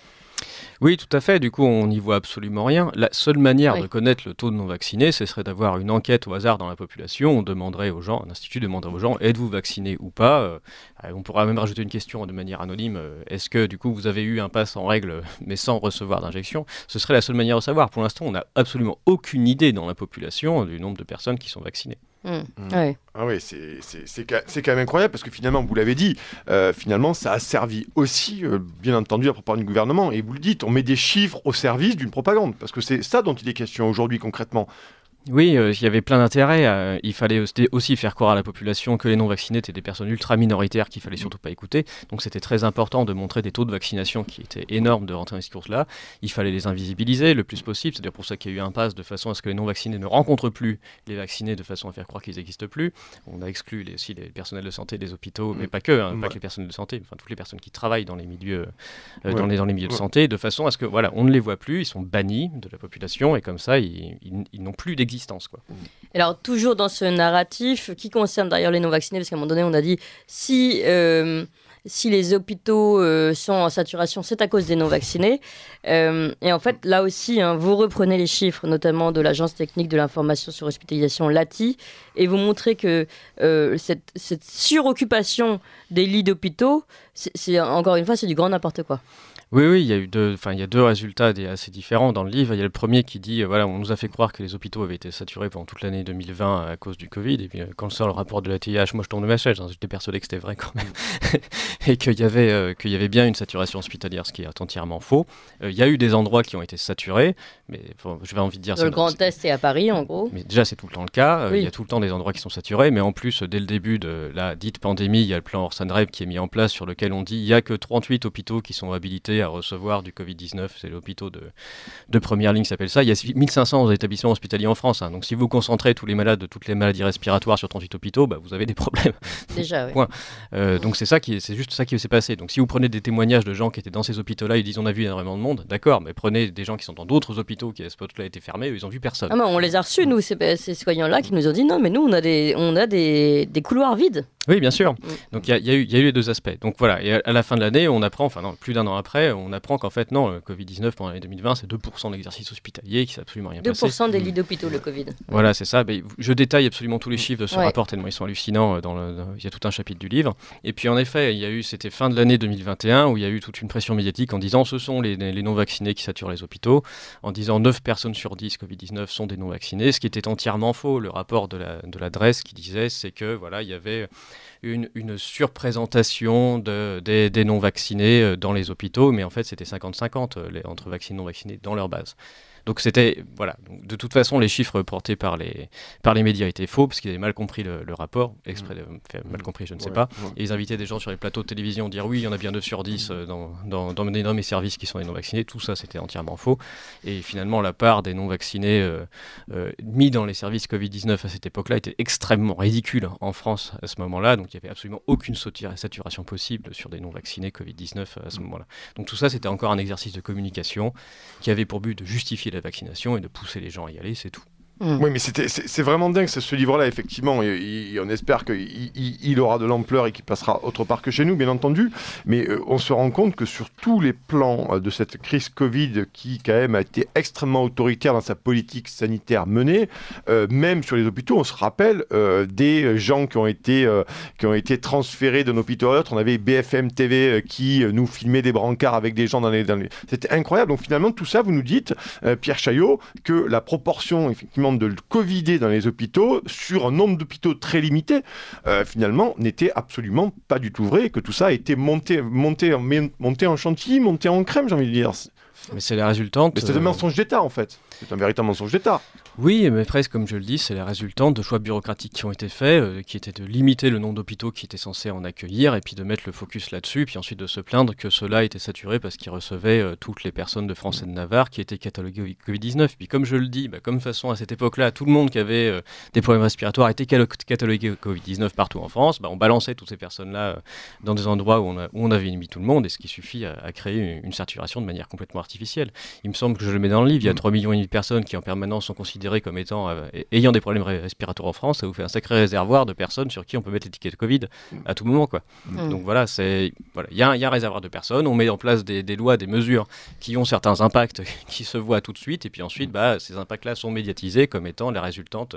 Oui, tout à fait. Du coup, on n'y voit absolument rien. La seule manière de connaître le taux de non-vaccinés, ce serait d'avoir une enquête au hasard dans la population. On demanderait aux gens, un institut demanderait aux gens, êtes-vous vacciné ou pas euh, euh, On pourrait même rajouter une question de manière anonyme. Euh, est-ce que du coup, vous avez eu un pass en règle, mais sans recevoir d'injection Ce serait la seule manière de savoir. Pour l'instant, on n'a absolument aucune idée dans la population du nombre de personnes qui sont vaccinées. Mmh. Ah oui, c'est quand même incroyable parce que finalement, vous l'avez dit, euh, finalement, ça a servi aussi, euh, bien entendu, à propos du gouvernement. Et vous le dites, on met des chiffres au service d'une propagande parce que c'est ça dont il est question aujourd'hui concrètement. Oui, euh, il y avait plein d'intérêts. Euh, il fallait aussi faire croire à la population que les non-vaccinés étaient des personnes ultra minoritaires qu'il fallait mm. surtout pas écouter. Donc c'était très important de montrer des taux de vaccination qui étaient énormes de rentrer dans ce cours-là. Il fallait les invisibiliser le plus possible. C'est-à-dire pour ça qu'il y a eu un pass de façon à ce que les non-vaccinés ne rencontrent plus les vaccinés de façon à faire croire qu'ils n'existent plus. On a exclu aussi les personnels de santé des hôpitaux, mais mm. pas que, hein, pas que les personnels de santé, enfin toutes les personnes qui travaillent dans les milieux, euh, dans les, milieux de santé, de façon à ce que voilà, on ne les voit plus, ils sont bannis de la population et comme ça ils, n'ont plus d'existence et Quoi. Mmh. Alors, toujours dans ce narratif qui concerne d'ailleurs les non-vaccinés, parce qu'à un moment donné, on a dit si. Euh, si les hôpitaux euh, sont en saturation, c'est à cause des non-vaccinés. Euh, et en fait, là aussi, hein, vous reprenez les chiffres, notamment de l'Agence technique de l'information sur hospitalisation, l'ATI, et vous montrez que cette, suroccupation des lits d'hôpitaux, c'est, encore une fois, c'est du grand n'importe quoi. Oui, oui, il y a eu deux, enfin, il y a deux résultats assez différents dans le livre. Il y a le premier qui dit, euh, voilà, on nous a fait croire que les hôpitaux avaient été saturés pendant toute l'année 2020 à cause du Covid. Et puis, euh, quand sort le rapport de la TIH, moi, je tourne ma chaise. Hein. J'étais persuadé que c'était vrai quand même. Mm. et qu'il y, avait, euh, y avait bien une saturation hospitalière, ce qui est entièrement faux. Euh, il y a eu des endroits qui ont été saturés, mais je vais envie de dire... le Grand Est et à Paris, en gros mais Déjà, c'est tout le temps le cas. Euh, il y a tout le temps des endroits qui sont saturés, mais en plus, dès le début de la dite pandémie, il y a le plan Orsan qui est mis en place, sur lequel on dit il n'y a que 38 hôpitaux qui sont habilités à recevoir du Covid-19. C'est l'hôpital de, de première ligne qui s'appelle ça. Il y a 1500 établissements hospitaliers en France. Hein. Donc, si vous concentrez tous les malades de toutes les maladies respiratoires sur 38 hôpitaux, bah, vous avez des problèmes. Déjà, oui. donc, c'est ça qui est, c'est juste ça qui s'est passé. Donc si vous prenez des témoignages de gens qui étaient dans ces hôpitaux-là, ils disent on a vu énormément de monde, d'accord, mais prenez des gens qui sont dans d'autres hôpitaux qui à ce là été fermés, ils ont vu personne. Ah, on les a reçus, nous, ces, ces soignants-là, qui nous ont dit non, mais nous, on a des, on a des couloirs vides. Oui, bien sûr. Mm. Donc il y, a eu les deux aspects. Donc voilà, et à, la fin de l'année, on apprend, enfin non, plus d'un an après, on apprend qu'en fait, non, le Covid-19 pendant l'année 2020, c'est 2% de l'exercice hospitalier qui s'est absolument rien 2 passé. 2% des mm. lits d'hôpitaux, le Covid. Voilà, c'est ça. je détaille absolument tous les mm. chiffres de ce rapport, tellement ils sont hallucinants. Euh, dans le, il y a tout un chapitre du livre. Et puis en effet, il y a eu, c'était fin de l'année 2021, où il y a eu toute une pression médiatique en disant ce sont les, non-vaccinés qui saturent les hôpitaux, en disant 9 personnes sur 10 Covid-19 sont des non-vaccinés, ce qui était entièrement faux. Le rapport de l'adresse de la qui disait, c'est que voilà, il y avait une, surprésentation des, des non-vaccinés euh, dans les hôpitaux, mais en fait c'était 50-50 euh, entre vaccins non-vaccinés dans leur base. Donc c'était voilà. de toute façon, les chiffres portés par les par les médias étaient faux parce qu'ils avaient mal compris le, rapport, exprès mm. mal mm. compris, je ne sais pas. Et ils invitaient des gens sur les plateaux de télévision à dire oui, il y en a bien deux sur 10 euh, dans, dans, mes services qui sont des non vaccinés. Tout ça, c'était entièrement faux. Et finalement, la part des non vaccinés euh, euh, mis dans les services Covid-19 à cette époque-là était extrêmement ridicule hein, en France à ce moment-là. Donc il n'y avait absolument aucune saturation possible sur des non vaccinés Covid-19 à ce mm. moment-là. Donc tout ça, c'était encore un exercice de communication qui avait pour but de justifier de vaccination et de pousser les gens à y aller, c'est tout. Mm. Oui, mais c'est vraiment dingue ce, livre-là, effectivement. on espère qu'il aura de l'ampleur et qu'il passera autre part que chez nous, bien entendu. Mais euh, on se rend compte que sur tous les plans euh, de cette crise Covid, qui quand même a été extrêmement autoritaire dans sa politique sanitaire menée, euh, même sur les hôpitaux, on se rappelle des gens qui ont été qui ont été transférés d'un hôpital à l'autre. On avait BFM TV qui nous filmait des brancards avec des gens dans les. Dans les... C'était incroyable. Donc finalement, tout ça, vous nous dites, Pierre Chaillot, que la proportion effectivement de le covider dans les hôpitaux sur un nombre d'hôpitaux très limité, euh, finalement, n'était absolument pas du tout vrai, que tout ça a été monté, monté, en chantilly, monté en crème, j'ai envie de dire. Mais c'est la résultante. c'est un euh, mensonge d'État, en fait. C'est un véritable mensonge d'État. Oui, mais presque comme je le dis, c'est la résultante de choix bureaucratiques qui ont été faits, euh, qui étaient de limiter le nombre d'hôpitaux qui étaient censés en accueillir, et puis de mettre le focus là-dessus, puis ensuite de se plaindre que cela était saturé parce qu'ils recevaient euh, toutes les personnes de France et de Navarre qui étaient cataloguées Covid-19. Puis comme je le dis, bah, comme façon à cette époque-là, tout le monde qui avait euh, des problèmes respiratoires était catalogué au Covid-19 partout en France, bah, on balançait toutes ces personnes-là dans des endroits où on, avait mis tout le monde, et ce qui suffit à, créer une, saturation de manière complètement artificielle. Il me semble que je le mets dans le livre, il y a 3 mm. millions et de personnes qui en permanence sont considérées comme étant euh, ayant des problèmes respiratoires en France, ça vous fait un sacré réservoir de personnes sur qui on peut mettre les tickets de Covid à tout moment. Quoi. Mm. Donc mm. voilà, il voilà, y, a, y, a un réservoir de personnes, on met en place des, lois, des mesures qui ont certains impacts qui se voient tout de suite, et puis ensuite, bah, ces impacts-là sont médiatisés comme étant la résultante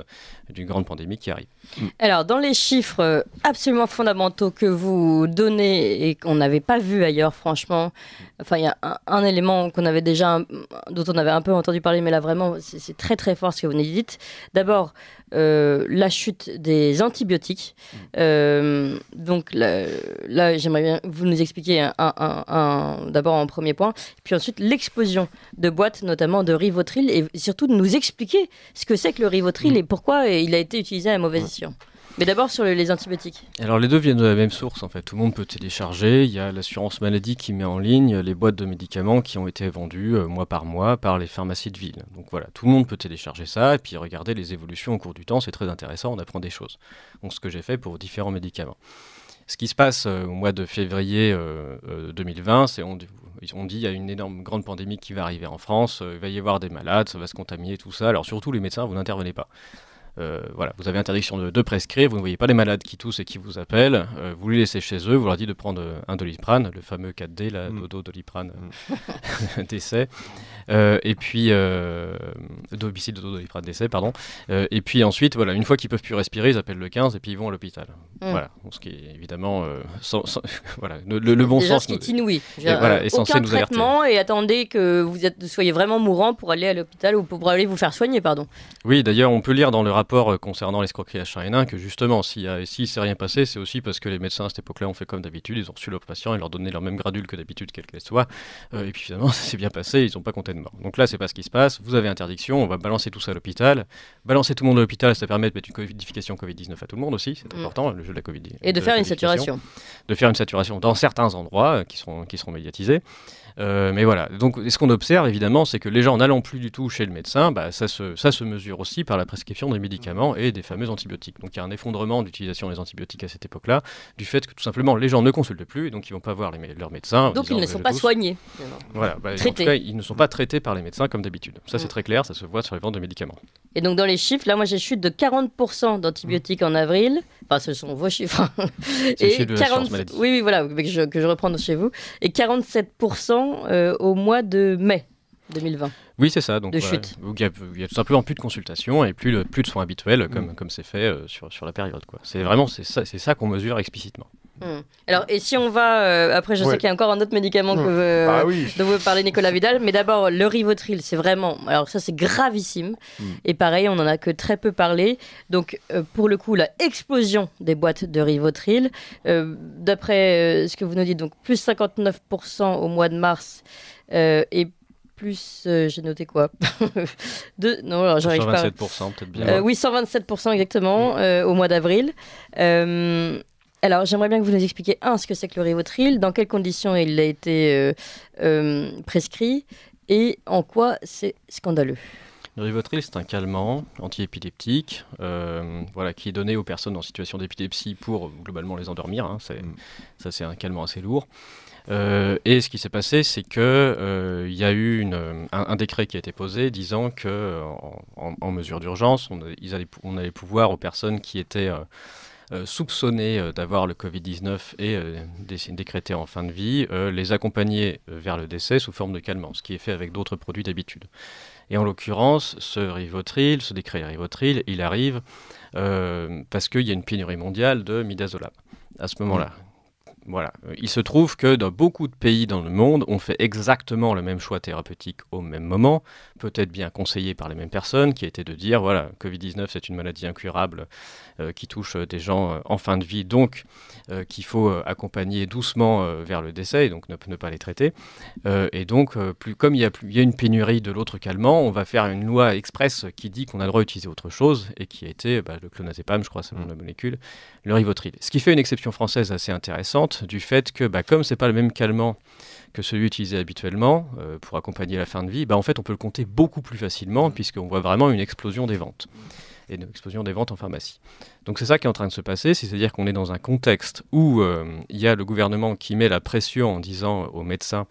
d'une grande pandémie qui arrive. Mm. Alors, dans les chiffres absolument fondamentaux que vous donnez et qu'on n'avait pas vu ailleurs, franchement, enfin, il y a un, élément qu'on avait déjà, dont on avait un peu entendu parler, mais là vraiment, c'est très très fort ce que vous dites. D'abord, euh, la chute des antibiotiques. Mmh. Euh, donc là, j'aimerais bien vous nous expliquiez un, un, d'abord en premier point, puis ensuite l'explosion de boîtes, notamment de Rivotril, et surtout de nous expliquer ce que c'est que le Rivotril mmh. et pourquoi il a été utilisé à mauvaise escient. Mais d'abord sur les antibiotiques. Alors les deux viennent de la même source en fait. Tout le monde peut télécharger. Il y a l'assurance maladie qui met en ligne les boîtes de médicaments qui ont été vendues euh, mois par mois par les pharmacies de ville. Donc voilà, tout le monde peut télécharger ça et puis regarder les évolutions au cours du temps. C'est très intéressant, on apprend des choses. Donc ce que j'ai fait pour différents médicaments. Ce qui se passe euh, au mois de février 2020, euh, c'est qu'on dit il y a une énorme grande pandémie qui va arriver en France, il va y avoir des malades, ça va se contaminer, tout ça. Alors surtout les médecins, vous n'intervenez pas. Euh, voilà, vous avez interdiction de, prescrire, vous ne voyez pas les malades qui toussent et qui vous appellent, euh, vous les laissez chez eux, vous leur dites de prendre euh, un doliprane, le fameux 4D, la mm. dodo doliprane mm. d'essai, et puis d'obicide dodo doliprane d'essai, pardon, et puis ensuite, voilà, une fois qu'ils peuvent plus respirer, ils appellent le 15 et puis ils vont à l'hôpital. Mm. Voilà, ce qui est évidemment voilà, le, bon sens. Ce qui est inouï. Et, voilà, est censé nous Et attendez que vous soyez vraiment mourant pour aller à l'hôpital ou pour aller vous faire soigner, pardon. Oui, d'ailleurs, on peut lire dans le rapport rapport euh, concernant l'escroquerie H1N1 que justement, euh, s'il ne si s'est rien passé, c'est aussi parce que les médecins à cette époque-là ont fait comme d'habitude, ils ont reçu leurs patients, et leur donnaient leur même gradule que d'habitude, quelle qu'elle soit, euh, et puis finalement, ça s'est bien passé, ils n'ont pas compté de mort. Donc là, c'est pas ce qui se passe, vous avez interdiction, on va balancer tout ça à l'hôpital. Balancer tout le monde à l'hôpital, ça permet de mettre une codification Covid-19 à tout le monde aussi, c'est mm. important, hein, le jeu de la Covid. Et de, faire une saturation. De faire une saturation dans certains endroits qui, sont, qui seront médiatisés. Euh, mais voilà, donc ce qu'on observe évidemment, c'est que les gens n'allant plus du tout chez le médecin, bah, ça, se, ça se mesure aussi par la prescription des médicaments et des fameux antibiotiques. Donc il y a un effondrement d'utilisation des antibiotiques à cette époque-là, du fait que tout simplement les gens ne consultent plus et donc ils ne vont pas voir les, leurs médecins. Donc ils ne bah, sont pas soignés. Voilà, bah, en tout cas, ils ne sont pas traités par les médecins comme d'habitude. Ça c'est mm. très clair, ça se voit sur les ventes de médicaments. Et donc dans les chiffres, là moi j'ai chute de 40% d'antibiotiques en avril, enfin ce sont vos chiffres. Hein. et Oui, voilà, que je, que je reprends chez vous. Et 47% euh, au mois de mai 2020. Oui, c'est ça. Donc, de Il, y a, tout simplement plus de consultations et plus, de, plus de soins habituels, comme mm. c'est fait euh, sur, la période. C'est vraiment c'est ça qu'on mesure explicitement. Hmm. Alors, et si on va, euh, après, je sais qu'il y a encore un autre médicament hmm. que, ah euh, dont vous parler Nicolas Vidal, mais d'abord, le Rivotril, c'est vraiment, alors ça c'est gravissime, hmm. et pareil, on n'en a que très peu parlé. Donc, euh, pour le coup, la explosion des boîtes de Rivotril, d'après ce que vous nous dites, donc plus 59% au mois de mars, et plus, j'ai noté quoi de, Non, j'arrive pas. 127%, peut-être bien. oui, 127% exactement au mois d'avril. Alors, j'aimerais bien que vous nous expliquiez, un, ce que c'est que le Rivotril, dans quelles conditions il a été euh, euh, prescrit et en quoi c'est scandaleux. Le Rivotril, c'est un calmant antiépileptique euh, voilà, qui est donné aux personnes en situation d'épilepsie pour globalement les endormir. Hein. Mm. Ça, c'est un calmant assez lourd. et ce qui s'est passé, c'est qu'il y a eu un, décret qui a été posé disant qu'en en, mesure d'urgence, on, allait pouvoir aux personnes qui étaient euh, soupçonnés euh, d'avoir le Covid-19 et euh, décrétés en fin de vie, les accompagner vers le décès sous forme de calmant ce qui est fait avec d'autres produits d'habitude. Et en l'occurrence, ce Rivotril, ce décret Rivotril, il arrive parce qu'il y a une pénurie mondiale de midazolam à ce moment-là. Mmh. Voilà. Euh, il se trouve que dans beaucoup de pays dans le monde, on fait exactement le même choix thérapeutique au même moment, peut-être bien conseillé par les mêmes personnes, qui était de dire voilà, Covid-19, c'est une maladie incurable euh, qui touche euh, des gens en fin de vie, donc qu'il faut accompagner doucement vers le décès, et donc ne, pas les traiter. et donc, comme il y, a une pénurie de l'autre calmant, on va faire une loi express qui dit qu'on a le droit d'utiliser autre chose, et qui a été bah, le clonazépam, je crois, selon mmh. la molécule, le rivotril. Ce qui fait une exception française assez intéressante du fait que, bah, comme ce n'est pas le même calmant que celui utilisé habituellement euh, pour accompagner la fin de vie, bah, en fait, on peut le compter beaucoup plus facilement mmh. puisqu'on voit vraiment une explosion des ventes et une explosion des ventes en pharmacie. Donc c'est ça qui est en train de se passer, c'est-à-dire qu'on est dans un contexte où euh, il y a le gouvernement qui met la pression en disant aux médecins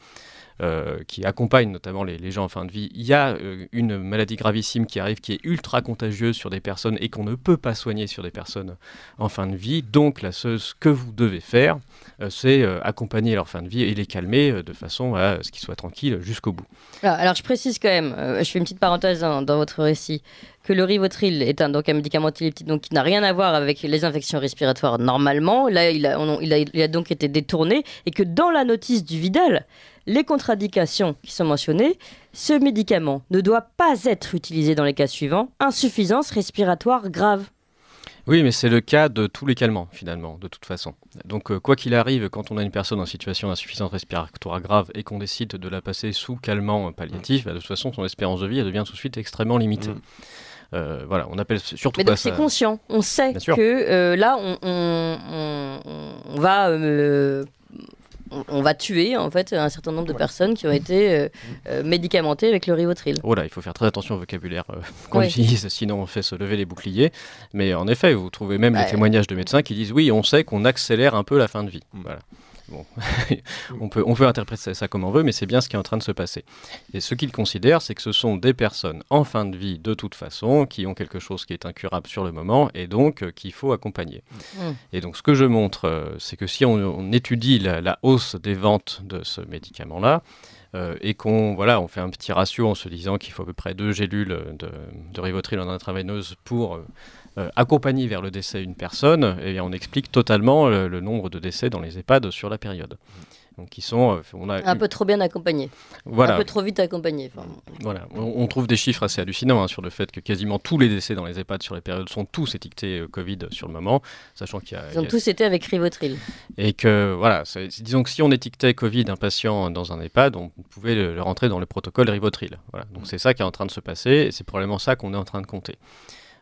euh, qui accompagnent notamment les, gens en fin de vie, il y a euh, une maladie gravissime qui arrive, qui est ultra contagieuse sur des personnes et qu'on ne peut pas soigner sur des personnes en fin de vie. Donc, là, ce, que vous devez faire, euh, c'est accompagner leur fin de vie et les calmer de façon à ce qu'ils soient tranquilles jusqu'au bout. Alors, je précise quand même, je fais une petite parenthèse dans, votre récit que le rivotril est un, donc un médicament antileptique donc, qui n'a rien à voir avec les infections respiratoires normalement. Là, il il a, donc été détourné et que dans la notice du Vidal, les contradictions qui sont mentionnées, ce médicament ne doit pas être utilisé dans les cas suivants insuffisance respiratoire grave. Oui, mais c'est le cas de tous les calmants, finalement, de toute façon. Donc, euh, quoi qu'il arrive, quand on a une personne en situation d'insuffisance respiratoire grave et qu'on décide de la passer sous calmant palliatif, bah, de toute façon, son espérance de vie devient tout de suite extrêmement limitée. Mm. Euh, voilà, on appelle surtout Mais donc c'est conscient, on sait que euh, là, on va on, va tuer en fait un certain nombre de personnes qui ont mm. été euh, euh, médicamentées avec le rivotril. Voilà, oh il faut faire très attention au vocabulaire euh, qu'on utilise, sinon on fait se lever les boucliers. Mais en effet, vous trouvez même des bah, témoignages de médecins qui disent oui, on sait qu'on accélère un peu la fin de vie. Mm. on, peut, interpréter ça comme on veut, mais c'est bien ce qui est en train de se passer. Et ce qu'il considère c'est que ce sont des personnes en fin de vie, de toute façon, qui ont quelque chose qui est incurable sur le moment, et donc euh, qu'il faut accompagner. Mm. Et donc, ce que je montre, euh, c'est que si on, étudie la, hausse des ventes de ce médicament-là, euh, et qu'on voilà, on fait un petit ratio en se disant qu'il faut à peu près deux gélules de, de rivotril en intraveineuse pour euh, accompagné vers le décès une personne, et eh on explique totalement le, nombre de décès dans les EHPAD sur la période. Donc ils sont, euh, on a un peu trop bien accompagné. un peu trop vite accompagné. Voilà, on, trouve des chiffres assez hallucinants hein, sur le fait que quasiment tous les décès dans les EHPAD sur les périodes sont tous étiquetés euh, Covid sur le moment, sachant qu'il y a, ils ont tous été avec Rivotril. Et que voilà, disons que si on étiquetait Covid un patient dans un EHPAD, on pouvait le, le rentrer dans le protocole Rivotril. Voilà. Donc mm. c'est ça qui est en train de se passer, et c'est probablement ça qu'on est en train de compter.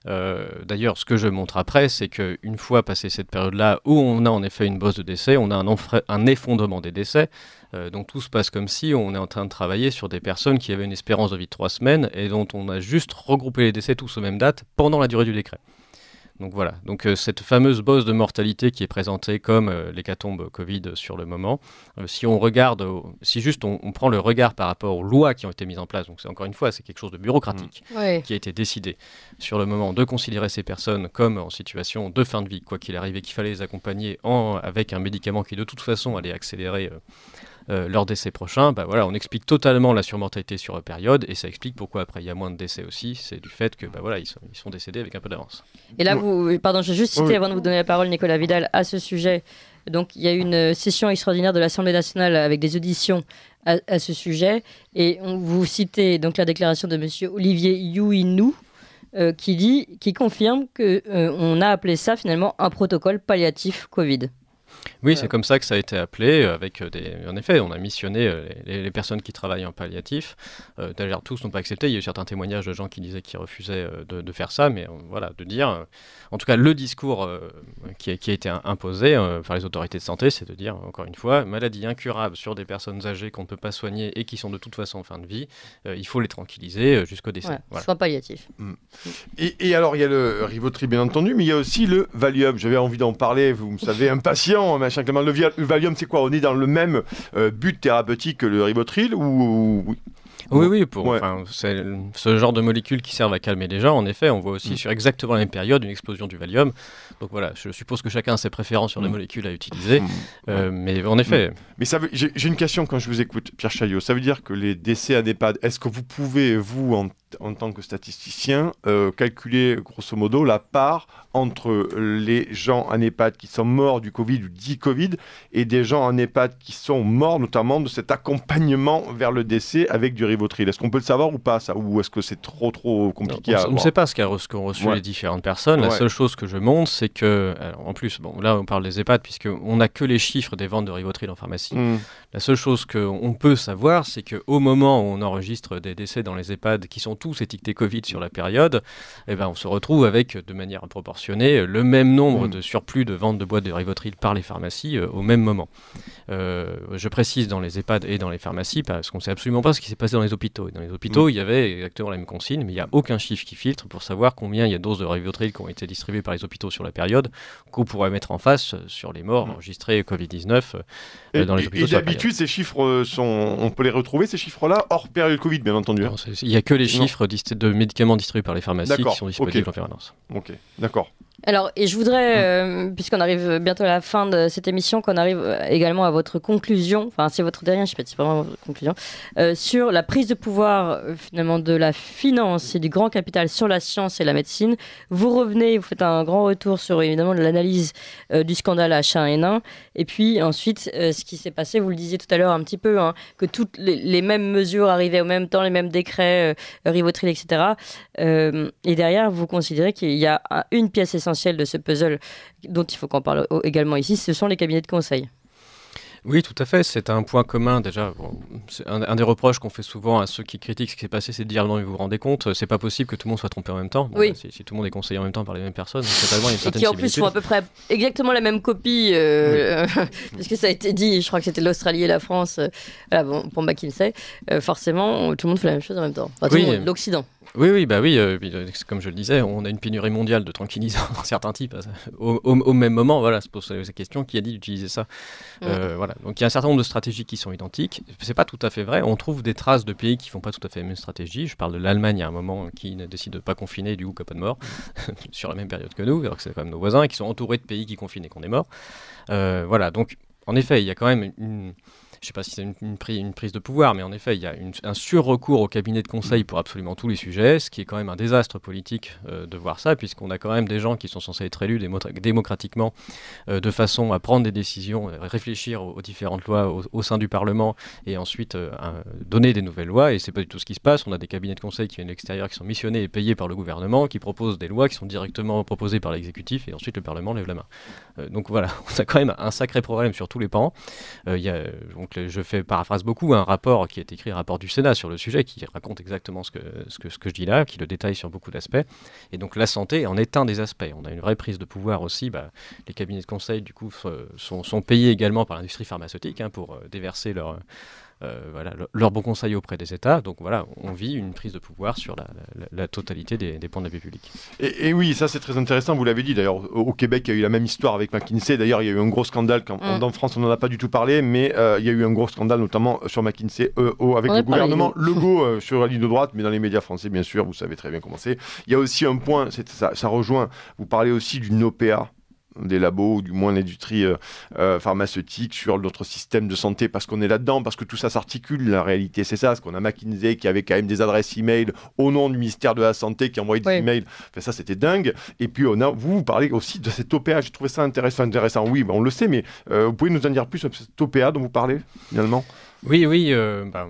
Euh, d'ailleurs, ce que je montre après, c'est qu'une fois passé cette période-là, où on a en effet une bosse de décès, on a un, effondrement des décès. Euh, donc tout se passe comme si on est en train de travailler sur des personnes qui avaient une espérance de vie de trois semaines et dont on a juste regroupé les décès tous aux mêmes dates pendant la durée du décret. Donc voilà, donc euh, cette fameuse bosse de mortalité qui est présentée comme euh, l'hécatombe Covid sur le moment, euh, si on regarde, si juste on, prend le regard par rapport aux lois qui ont été mises en place, donc c'est encore une fois, c'est quelque chose de bureaucratique mmh. qui a été décidé sur le moment de considérer ces personnes comme en situation de fin de vie, quoi qu'il arrivait qu'il fallait les accompagner en, avec un médicament qui de toute façon allait accélérer euh, leur décès prochains, bah voilà, on explique totalement la surmortalité sur la période et ça explique pourquoi après il y a moins de décès aussi. C'est du fait que bah voilà, ils sont, décédés avec un peu d'avance. Et là, vous, pardon, j'ai juste cité avant de vous donner la parole, Nicolas Vidal, à ce sujet. Donc il y a une euh, session extraordinaire de l'Assemblée nationale avec des auditions à, ce sujet et on, vous citez donc la déclaration de Monsieur Olivier Youinou, euh, qui dit, qui confirme que on a appelé ça finalement un protocole palliatif Covid. Oui, euh. c'est comme ça que ça a été appelé. Euh, avec euh, des... En effet, on a missionné les, personnes qui travaillent en palliatif. D'ailleurs, tous n'ont pas accepté. Il y a eu certains témoignages de gens qui disaient qu'ils refusaient de, faire ça, mais voilà, de dire. En tout cas, le discours qui, a, été imposé par les autorités de santé, c'est de dire, encore une fois, maladie incurable sur des personnes âgées qu'on ne peut pas soigner et qui sont de toute façon en fin de vie, il faut les tranquilliser jusqu'au décès. Soit palliatif. Mm. Et, alors, il y a le Rivotri, bien entendu, mais il y a aussi le Valium. J'avais envie d'en parler, vous me savez, impatient. Euh, machin, Le Valium, c'est quoi On est dans le même euh, but thérapeutique que le Ribotril ou... Oui. Oui, pour, enfin, c'est ce genre de molécules qui servent à calmer les gens. En effet, on voit aussi mm. sur exactement la même période une explosion du Valium. Donc voilà, je suppose que chacun a ses préférences sur les mm. molécules à utiliser. Mm. Euh, mais en effet. Mais ça, j'ai une question quand je vous écoute, Pierre Chaillot. Ça veut dire que les décès à EHPAD, est-ce que vous pouvez, vous, en en tant que statisticien, euh, calculer grosso modo la part entre les gens en EHPAD qui sont morts du Covid ou dit Covid et des gens en EHPAD qui sont morts notamment de cet accompagnement vers le décès avec du rivotril. Est-ce qu'on peut le savoir ou pas ça Ou est-ce que c'est trop trop compliqué On ne sait pas ce qu'ont reçu, les différentes personnes. La seule chose que je montre, c'est que, en plus, bon, là on parle des EHPAD puisqu'on n'a que les chiffres des ventes de rivotril en pharmacie. Mmh. La seule chose qu'on peut savoir, c'est qu'au moment où on enregistre des décès dans les EHPAD qui sont tous étiquetés Covid sur la période, eh ben, on se retrouve avec, de manière proportionnée, le même nombre mmh. de surplus de ventes de boîtes de rivotril par les pharmacies euh, au même moment. Euh, je précise dans les EHPAD et dans les pharmacies parce qu'on ne sait absolument pas ce qui s'est passé dans les hôpitaux. Et dans les hôpitaux, mmh. il y avait exactement la même consigne, mais il n'y a aucun chiffre qui filtre pour savoir combien il y a doses de rivotril qui ont été distribuées par les hôpitaux sur la période qu'on pourrait mettre en face sur les morts mmh. enregistrés Covid-19 euh, dans les hôpitaux. sur la ces chiffres, euh, sont, on peut les retrouver, ces chiffres-là, hors période Covid, bien entendu. Hein. il n'y a que les chiffres de médicaments distribués par les pharmacies qui sont disponibles en permanence. Ok, d'accord. Alors, et je voudrais, hum. euh, puisqu'on arrive bientôt à la fin de cette émission, qu'on arrive euh, également à votre conclusion, enfin c'est votre dernier je ne sais pas si c'est vraiment votre conclusion, sur la prise de pouvoir finalement de la finance et du grand capital sur la science et la médecine. Vous revenez, vous faites un grand retour sur évidemment l'analyse du scandale H1N1, et puis ensuite ce qui s'est passé, vous le disiez tout à l'heure un petit peu, hein, que toutes les, mêmes mesures arrivaient au même temps, les mêmes décrets, euh, etc. Euh, et derrière, vous considérez qu'il y a une pièce essentielle de ce puzzle dont il faut qu'on parle également ici, ce sont les cabinets de conseil. Oui, tout à fait. C'est un point commun déjà. c'est un, des reproches qu'on fait souvent à ceux qui critiquent ce qui s'est passé, c'est de dire non, mais vous vous rendez compte, c'est pas possible que tout le monde soit trompé en même temps. Ben, si, tout le monde est conseillé en même temps par les mêmes personnes, c'est une certaine Et qui en plus font à peu près exactement la même copie, euh, parce que ça a été dit. Je crois que c'était l'Australie et la France. Euh, bon, pour McKinsey, sait. Euh, forcément, tout le monde fait la même chose en même temps. oui. L'Occident. Oui, oui, bah oui, euh, euh, comme je le disais, on a une pénurie mondiale de tranquillisants certains types. Hein, au, même moment, voilà, se pose la question qui a dit d'utiliser ça. Euh, voilà. Donc il y a un certain nombre de stratégies qui sont identiques. C'est pas tout à fait vrai. On trouve des traces de pays qui font pas tout à fait la même stratégie. Je parle de l'Allemagne à un moment hein, qui ne décide de pas confiner, du coup, pas de mort, sur la même période que nous, alors que c'est quand même nos voisins qui sont entourés de pays qui confinent et qu'on est mort. voilà. Donc en effet, il y a quand même une je ne sais pas si c'est une, prise de pouvoir, mais en effet, il y a une, un recours au cabinet de conseil mm. pour absolument tous les sujets, ce qui est quand même un désastre politique euh, de voir ça, puisqu'on a quand même des gens qui sont censés être élus démocratiquement euh, de façon à prendre des décisions, euh, réfléchir aux, différentes lois au, sein du Parlement et ensuite donner des nouvelles lois, et c'est pas du tout ce qui se passe. On a des cabinets de conseil qui viennent de l'extérieur, qui sont missionnés et payés par le gouvernement, qui proposent des lois qui sont directement proposées par l'exécutif, et ensuite le Parlement lève la main. donc voilà, on a quand même un sacré problème sur tous les pans. il y a, je fais paraphrase beaucoup un rapport qui est écrit, un rapport du Sénat sur le sujet, qui raconte exactement ce que, je dis là, qui le détaille sur beaucoup d'aspects. Et donc la santé en est un des aspects. On a une vraie prise de pouvoir aussi. Bah, les cabinets de conseil, du coup, sont, payés également par l'industrie pharmaceutique hein, pour euh, déverser leur, euh, leur bon conseil auprès des États. Donc voilà, on vit une prise de pouvoir sur la, totalité des, des, pans de la vie publique. Et, oui, ça c'est très intéressant, vous l'avez dit d'ailleurs, au, Québec il y a eu la même histoire avec McKinsey, d'ailleurs il y a eu un gros scandale, quand, en, mm. France on n'en a pas du tout parlé, mais euh, il y a eu un gros scandale notamment euh, sur McKinsey eo avec le gouvernement Legault sur la ligne de droite, mais dans les médias français bien sûr, vous savez très bien comment c'est. Il y a aussi un point, ça, ça rejoint, vous parlez aussi d'une OPA des labos ou du moins l'industrie euh, euh, pharmaceutique sur notre système de santé parce qu'on est là-dedans, parce que tout ça s'articule. La réalité, c'est ça. Parce qu'on a McKinsey qui avait quand même des adresses e-mail au nom du ministère de la Santé qui envoyait des e emails. ça, c'était dingue. Et puis, on a, vous, vous parlez aussi de cette OPA. J'ai trouvé ça intéressant. intéressant. Oui, ben, on le sait, mais euh, vous pouvez nous en dire plus sur cette OPA dont vous parlez finalement oui, oui, euh, bah,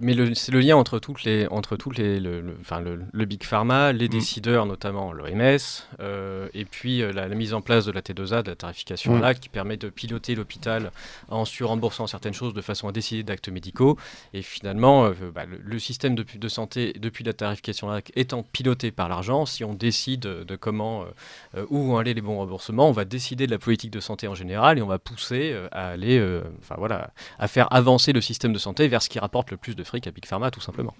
mais c'est le lien entre toutes les, entre toutes les, le, enfin, le big pharma, les mm. décideurs, notamment l'OMS, euh, et puis euh, la, mise en place de la T2A, de la tarification mm. là, qui permet de piloter l'hôpital en remboursant certaines choses de façon à décider d'actes médicaux. Et finalement, bah, le, système de, santé depuis la tarification là étant piloté par l'argent, si on décide de comment où vont aller les bons remboursements, on va décider de la politique de santé en général et on va pousser à aller, enfin voilà, à faire avancer le système de santé vers ce qui rapporte le plus de fric à Big Pharma, tout simplement.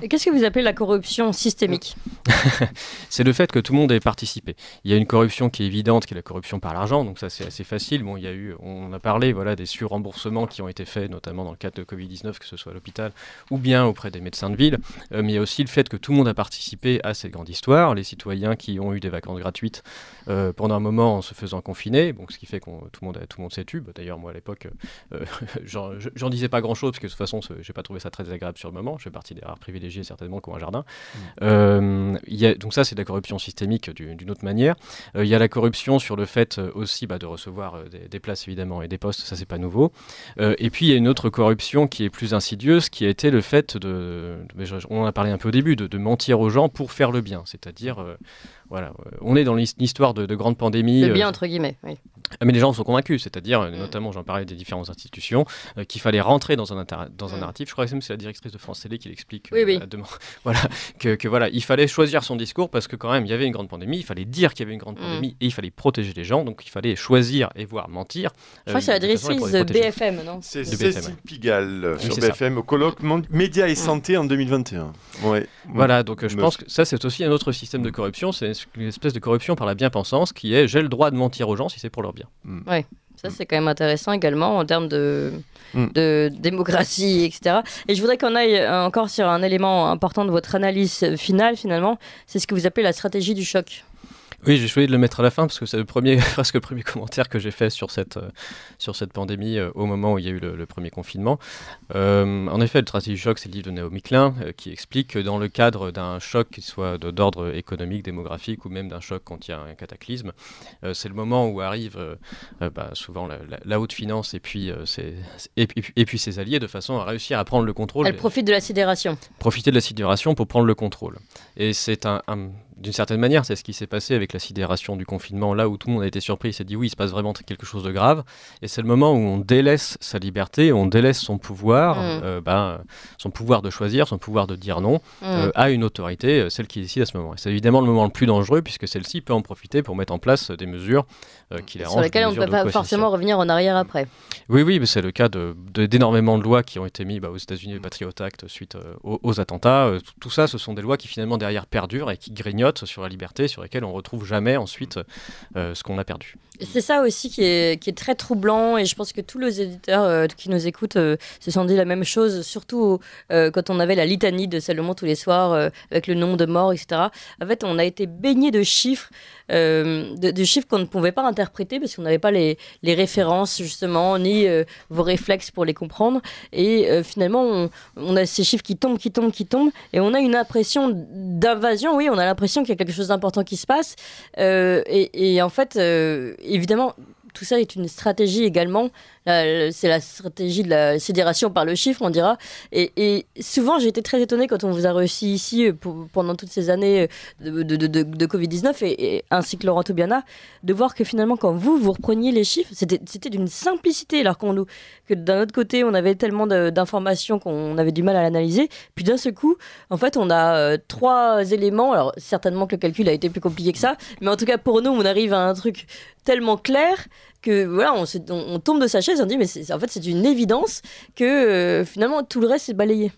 Et qu'est-ce que vous appelez la corruption systémique C'est le fait que tout le monde ait participé. Il y a une corruption qui est évidente, qui est la corruption par l'argent, donc ça c'est assez facile. Bon, il y a eu, on a parlé voilà, des surremboursements qui ont été faits, notamment dans le cadre de Covid-19, que ce soit à l'hôpital ou bien auprès des médecins de ville. Euh, mais il y a aussi le fait que tout le monde a participé à cette grande histoire. Les citoyens qui ont eu des vacances gratuites euh, pendant un moment en se faisant confiner, donc ce qui fait que tout le monde, tout monde s'est tué. Bah, d'ailleurs, moi à l'époque, euh, j'en disais pas grand chose, parce que de toute façon, j'ai pas trouvé ça très agréable sur le moment. Je fais partie des rares privilégiés, certainement, qui ont un jardin. Mm. Euh, donc, ça, c'est de la corruption systémique d'une autre manière. Euh, il y a la corruption sur le fait euh, aussi bah, de recevoir des, places, évidemment, et des postes. Ça, c'est pas nouveau. et puis, il y a une autre corruption qui est plus insidieuse, qui a été le fait de. on en a parlé un peu au début, de, de mentir aux gens pour faire le bien. C'est-à-dire. Voilà, euh, on est dans l'histoire de, de grande pandémie. Euh, bien entre guillemets, oui. Ah, mais les gens sont convaincus, c'est-à-dire, mm. notamment, j'en parlais des différentes institutions, euh, qu'il fallait rentrer dans un, dans un mm. narratif. Je crois que c'est la directrice de France Télé qui l'explique voilà, que, voilà, il fallait choisir son discours parce que, quand même, il y avait une grande pandémie, il fallait dire qu'il y avait une grande mm. pandémie et il fallait protéger les gens, donc il fallait choisir et voir mentir. Je crois que c'est la directrice de BFM, non C'est Cécile Pigalle sur BFM au colloque Média et Santé en 2021. Ouais. Voilà, donc je pense que ça, c'est aussi un autre système de corruption, c'est une espèce de corruption par la bien-pensance qui est j'ai le droit de mentir aux gens si c'est pour leur bien. Oui, mm. Ouais. Ça, mm. c'est quand même intéressant également en termes de mm. démocratie, etc. Et je voudrais qu'on aille euh, encore sur un élément important de votre analyse finale, finalement. C'est ce que vous appelez la stratégie du choc. Oui, j'ai choisi de le mettre à la fin parce que c'est le premier, presque le premier commentaire que j'ai fait sur cette, euh, sur cette pandémie euh, au moment où il y a eu le, premier confinement. Euh, en effet, le tracé du choc, c'est le livre de Naomi Klein qui explique que dans le cadre d'un choc, qu'il soit d'ordre économique, démographique ou même d'un choc quand il y a un cataclysme, c'est le moment où arrive bah, souvent la, haute finance et puis, ses, et, et, puis ses alliés de façon à réussir à prendre le contrôle. Elle profite de la sidération. Profiter de la sidération pour prendre le contrôle. Et c'est un d'une certaine manière, c'est ce qui s'est passé avec la sidération du confinement, là où tout le monde a été surpris, il s'est dit oui, il se passe vraiment quelque chose de grave. Et c'est le moment où on délaisse sa liberté, on délaisse son pouvoir, mm. euh, ben, son pouvoir de choisir, son pouvoir de dire non, mm. euh, à une autorité, euh, celle qui décide à ce moment. Et c'est évidemment le moment le plus dangereux, puisque celle-ci peut en profiter pour mettre en place des mesures qui les Sur lesquelles on ne peut pas forcément revenir en arrière mm. après. Oui, oui, c'est le cas d'énormément de, de, lois qui ont été mises bah, aux États-Unis, le Patriot Act, suite aux, attentats. Tout ça, ce sont des lois qui finalement derrière perdurent et qui grignotent sur la liberté sur laquelle on retrouve jamais ensuite euh, ce qu'on a perdu. C'est ça aussi qui est, très troublant et je pense que tous les éditeurs euh, qui nous écoutent euh, se sont dit la même chose, surtout quand on avait la litanie de Salomon tous les soirs avec le nom de morts, etc. En fait, on a été baigné de chiffres euh, de, chiffres qu'on ne pouvait pas interpréter parce qu'on n'avait pas les, références justement, ni euh, vos réflexes pour les comprendre. Et euh, finalement, on, a ces chiffres qui tombent, qui tombent, qui tombent, et on a une impression d'invasion. Oui, on a l'impression qu'il y a quelque chose d'important qui se passe. Euh, et, en fait, évidemment, tout ça est une stratégie également. C'est la stratégie de la sidération par le chiffre, on dira. Et, souvent, j'ai été très étonnée quand on vous a réussi ici euh, pendant toutes ces années euh, de, de, Covid-19, et, ainsi que Laurent Toubiana, de voir que finalement, quand vous, vous repreniez les chiffres, c'était d'une simplicité, alors que d'un autre côté, on avait tellement d'informations qu'on avait du mal à l'analyser. Puis d'un seul coup, en fait, on a euh, trois éléments. Alors, certainement que le calcul a été plus compliqué que ça, mais en tout cas, pour nous, on arrive à un truc tellement clair que voilà, on, tombe de sa chaise, on dit mais en fait c'est une évidence que euh, finalement tout le reste est balayé.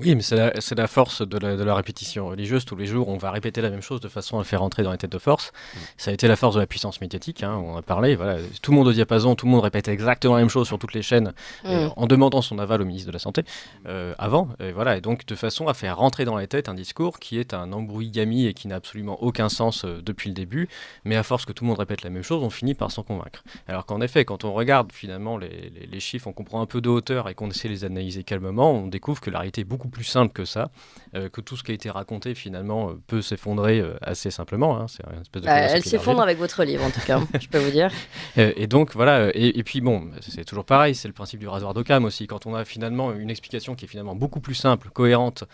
Oui, mais c'est la, force de la, répétition religieuse. Tous les jours, on va répéter la même chose de façon à le faire rentrer dans les têtes de force. Mm. Ça a été la force de la puissance médiatique, hein, on a parlé. Voilà. Tout le monde au diapason, tout le monde répétait exactement la même chose sur toutes les chaînes mm. euh, en demandant son aval au ministre de la Santé euh, avant. Et, voilà. et donc, de façon à faire rentrer dans les têtes un discours qui est un embrouillami et qui n'a absolument aucun sens euh, depuis le début. Mais à force que tout le monde répète la même chose, on finit par s'en convaincre. Alors qu'en effet, quand on regarde finalement les, chiffres, on comprend un peu de hauteur et qu'on essaie de les analyser calmement, on découvre que la réalité est plus simple que ça, euh, que tout ce qui a été raconté finalement euh, peut s'effondrer euh, assez simplement. Hein. c'est espèce de bah, elle s'effondre avec votre livre en tout cas, je peux vous dire. Et, donc voilà, et, puis bon, c'est toujours pareil, c'est le principe du rasoir d'Occam aussi. Quand on a finalement une explication qui est finalement beaucoup plus simple, cohérente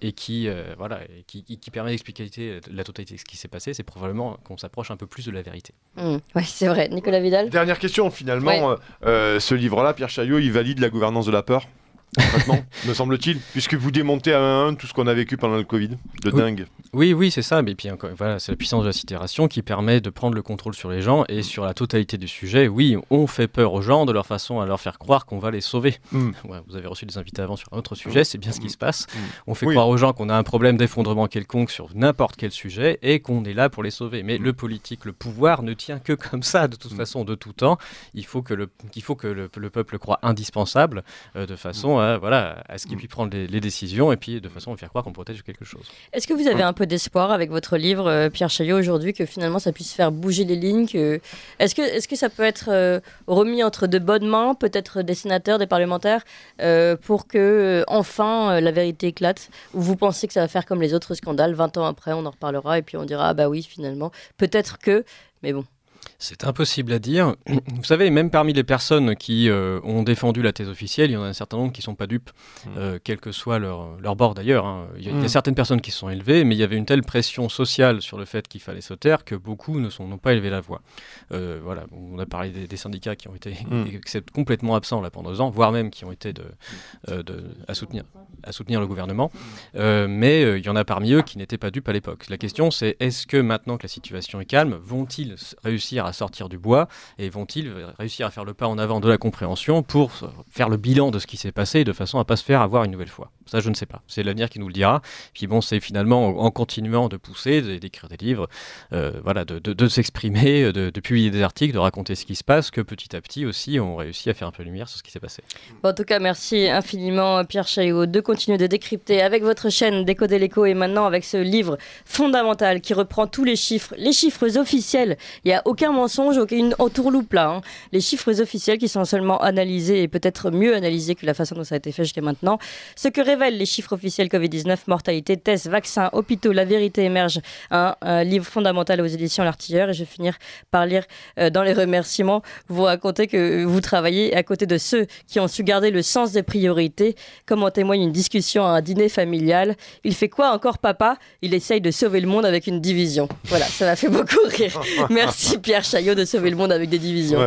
et qui voilà, qui, permet d'expliquer la totalité de ce qui s'est passé, c'est probablement qu'on s'approche un peu plus de la vérité. Mmh. oui, c'est vrai. Nicolas Vidal. Dernière question finalement. ce livre-là, Pierre Chaillot, il valide la gouvernance de la peur Franchement, me semble-t-il, puisque vous démontez à un, à un tout ce qu'on a vécu pendant le Covid, de dingue. Oui, oui, c'est ça. Mais puis voilà, c'est la puissance de la sidération qui permet de prendre le contrôle sur les gens et sur la totalité du sujet. Oui, on fait peur aux gens de leur façon à leur faire croire qu'on va les sauver. Mm. vous avez reçu des invités avant sur un autre sujet, c'est bien ce qui mm. se passe. Mm. On fait croire aux gens qu'on a un problème d'effondrement quelconque sur n'importe quel sujet et qu'on est là pour les sauver. Mais le politique, le pouvoir ne tient que comme ça, de toute façon, de tout temps. Il faut que le, il faut que le, peuple croit indispensable euh, de façon euh, voilà, à ce qu'il mm. puisse prendre les, décisions et puis de façon à faire croire qu'on protège quelque chose. Est-ce que vous avez un peu d'espoir avec votre livre, euh, Pierre Chaillot, aujourd'hui, que finalement ça puisse faire bouger les lignes Est-ce que, est que ça peut être euh, remis entre de bonnes mains, peut-être des sénateurs, des parlementaires, pour que enfin la vérité éclate Ou vous pensez que ça va faire comme les autres scandales, 20 ans après, on en reparlera et puis on dira, ah bah oui, finalement, peut-être que... Mais bon. C'est impossible à dire. Vous savez, même parmi les personnes qui euh, ont défendu la thèse officielle, il y en a un certain nombre qui ne sont pas dupes, hmm. euh, quel que soit leur, leur bord d'ailleurs. Hein. Il, y a hmm. certaines personnes qui se sont élevées, mais il y avait une telle pression sociale sur le fait qu'il fallait se taire que beaucoup ne sont n'ont pas élevé la voix. Euh, voilà, on a parlé des, syndicats qui ont été hmm. complètement absents là pendant deux ans, voire même qui ont été de, à, soutenir, à soutenir le gouvernement. mais il y en a parmi eux qui n'étaient pas dupes à l'époque. La question, c'est est-ce que maintenant que la situation est calme, vont-ils réussir à sortir du bois et vont-ils réussir à faire le pas en avant de la compréhension pour faire le bilan de ce qui s'est passé de façon à ne pas se faire avoir une nouvelle fois ça, je ne sais pas. C'est l'avenir qui nous le dira. Puis bon, c'est finalement en continuant de pousser, d'écrire des livres, euh, voilà, de, s'exprimer, euh, de, publier des articles, de raconter ce qui se passe, que petit à petit aussi, on réussit à faire un peu de lumière sur ce qui s'est passé. en tout cas, merci infiniment, euh, Pierre Chaillot, de continuer de décrypter avec votre chaîne Décoder l'écho et maintenant avec ce livre fondamental qui reprend tous les chiffres, les chiffres officiels. Il n'y a aucun mensonge, aucune entourloupe là. Hein. Les chiffres officiels qui sont seulement analysés et peut-être mieux analysés que la façon dont ça a été fait jusqu'à maintenant. Ce que les chiffres officiels Covid-19, mortalité, tests, vaccins, hôpitaux, la vérité émerge. Un, livre fondamental aux éditions L'Artilleur. Et je vais finir par lire euh, dans les remerciements, vous racontez que vous travaillez à côté de ceux qui ont su garder le sens des priorités, comme en témoigne une discussion à un dîner familial. Il fait quoi encore papa Il essaye de sauver le monde avec une division. Voilà, ça m'a fait beaucoup rire. Merci Pierre Chaillot de sauver le monde avec des divisions.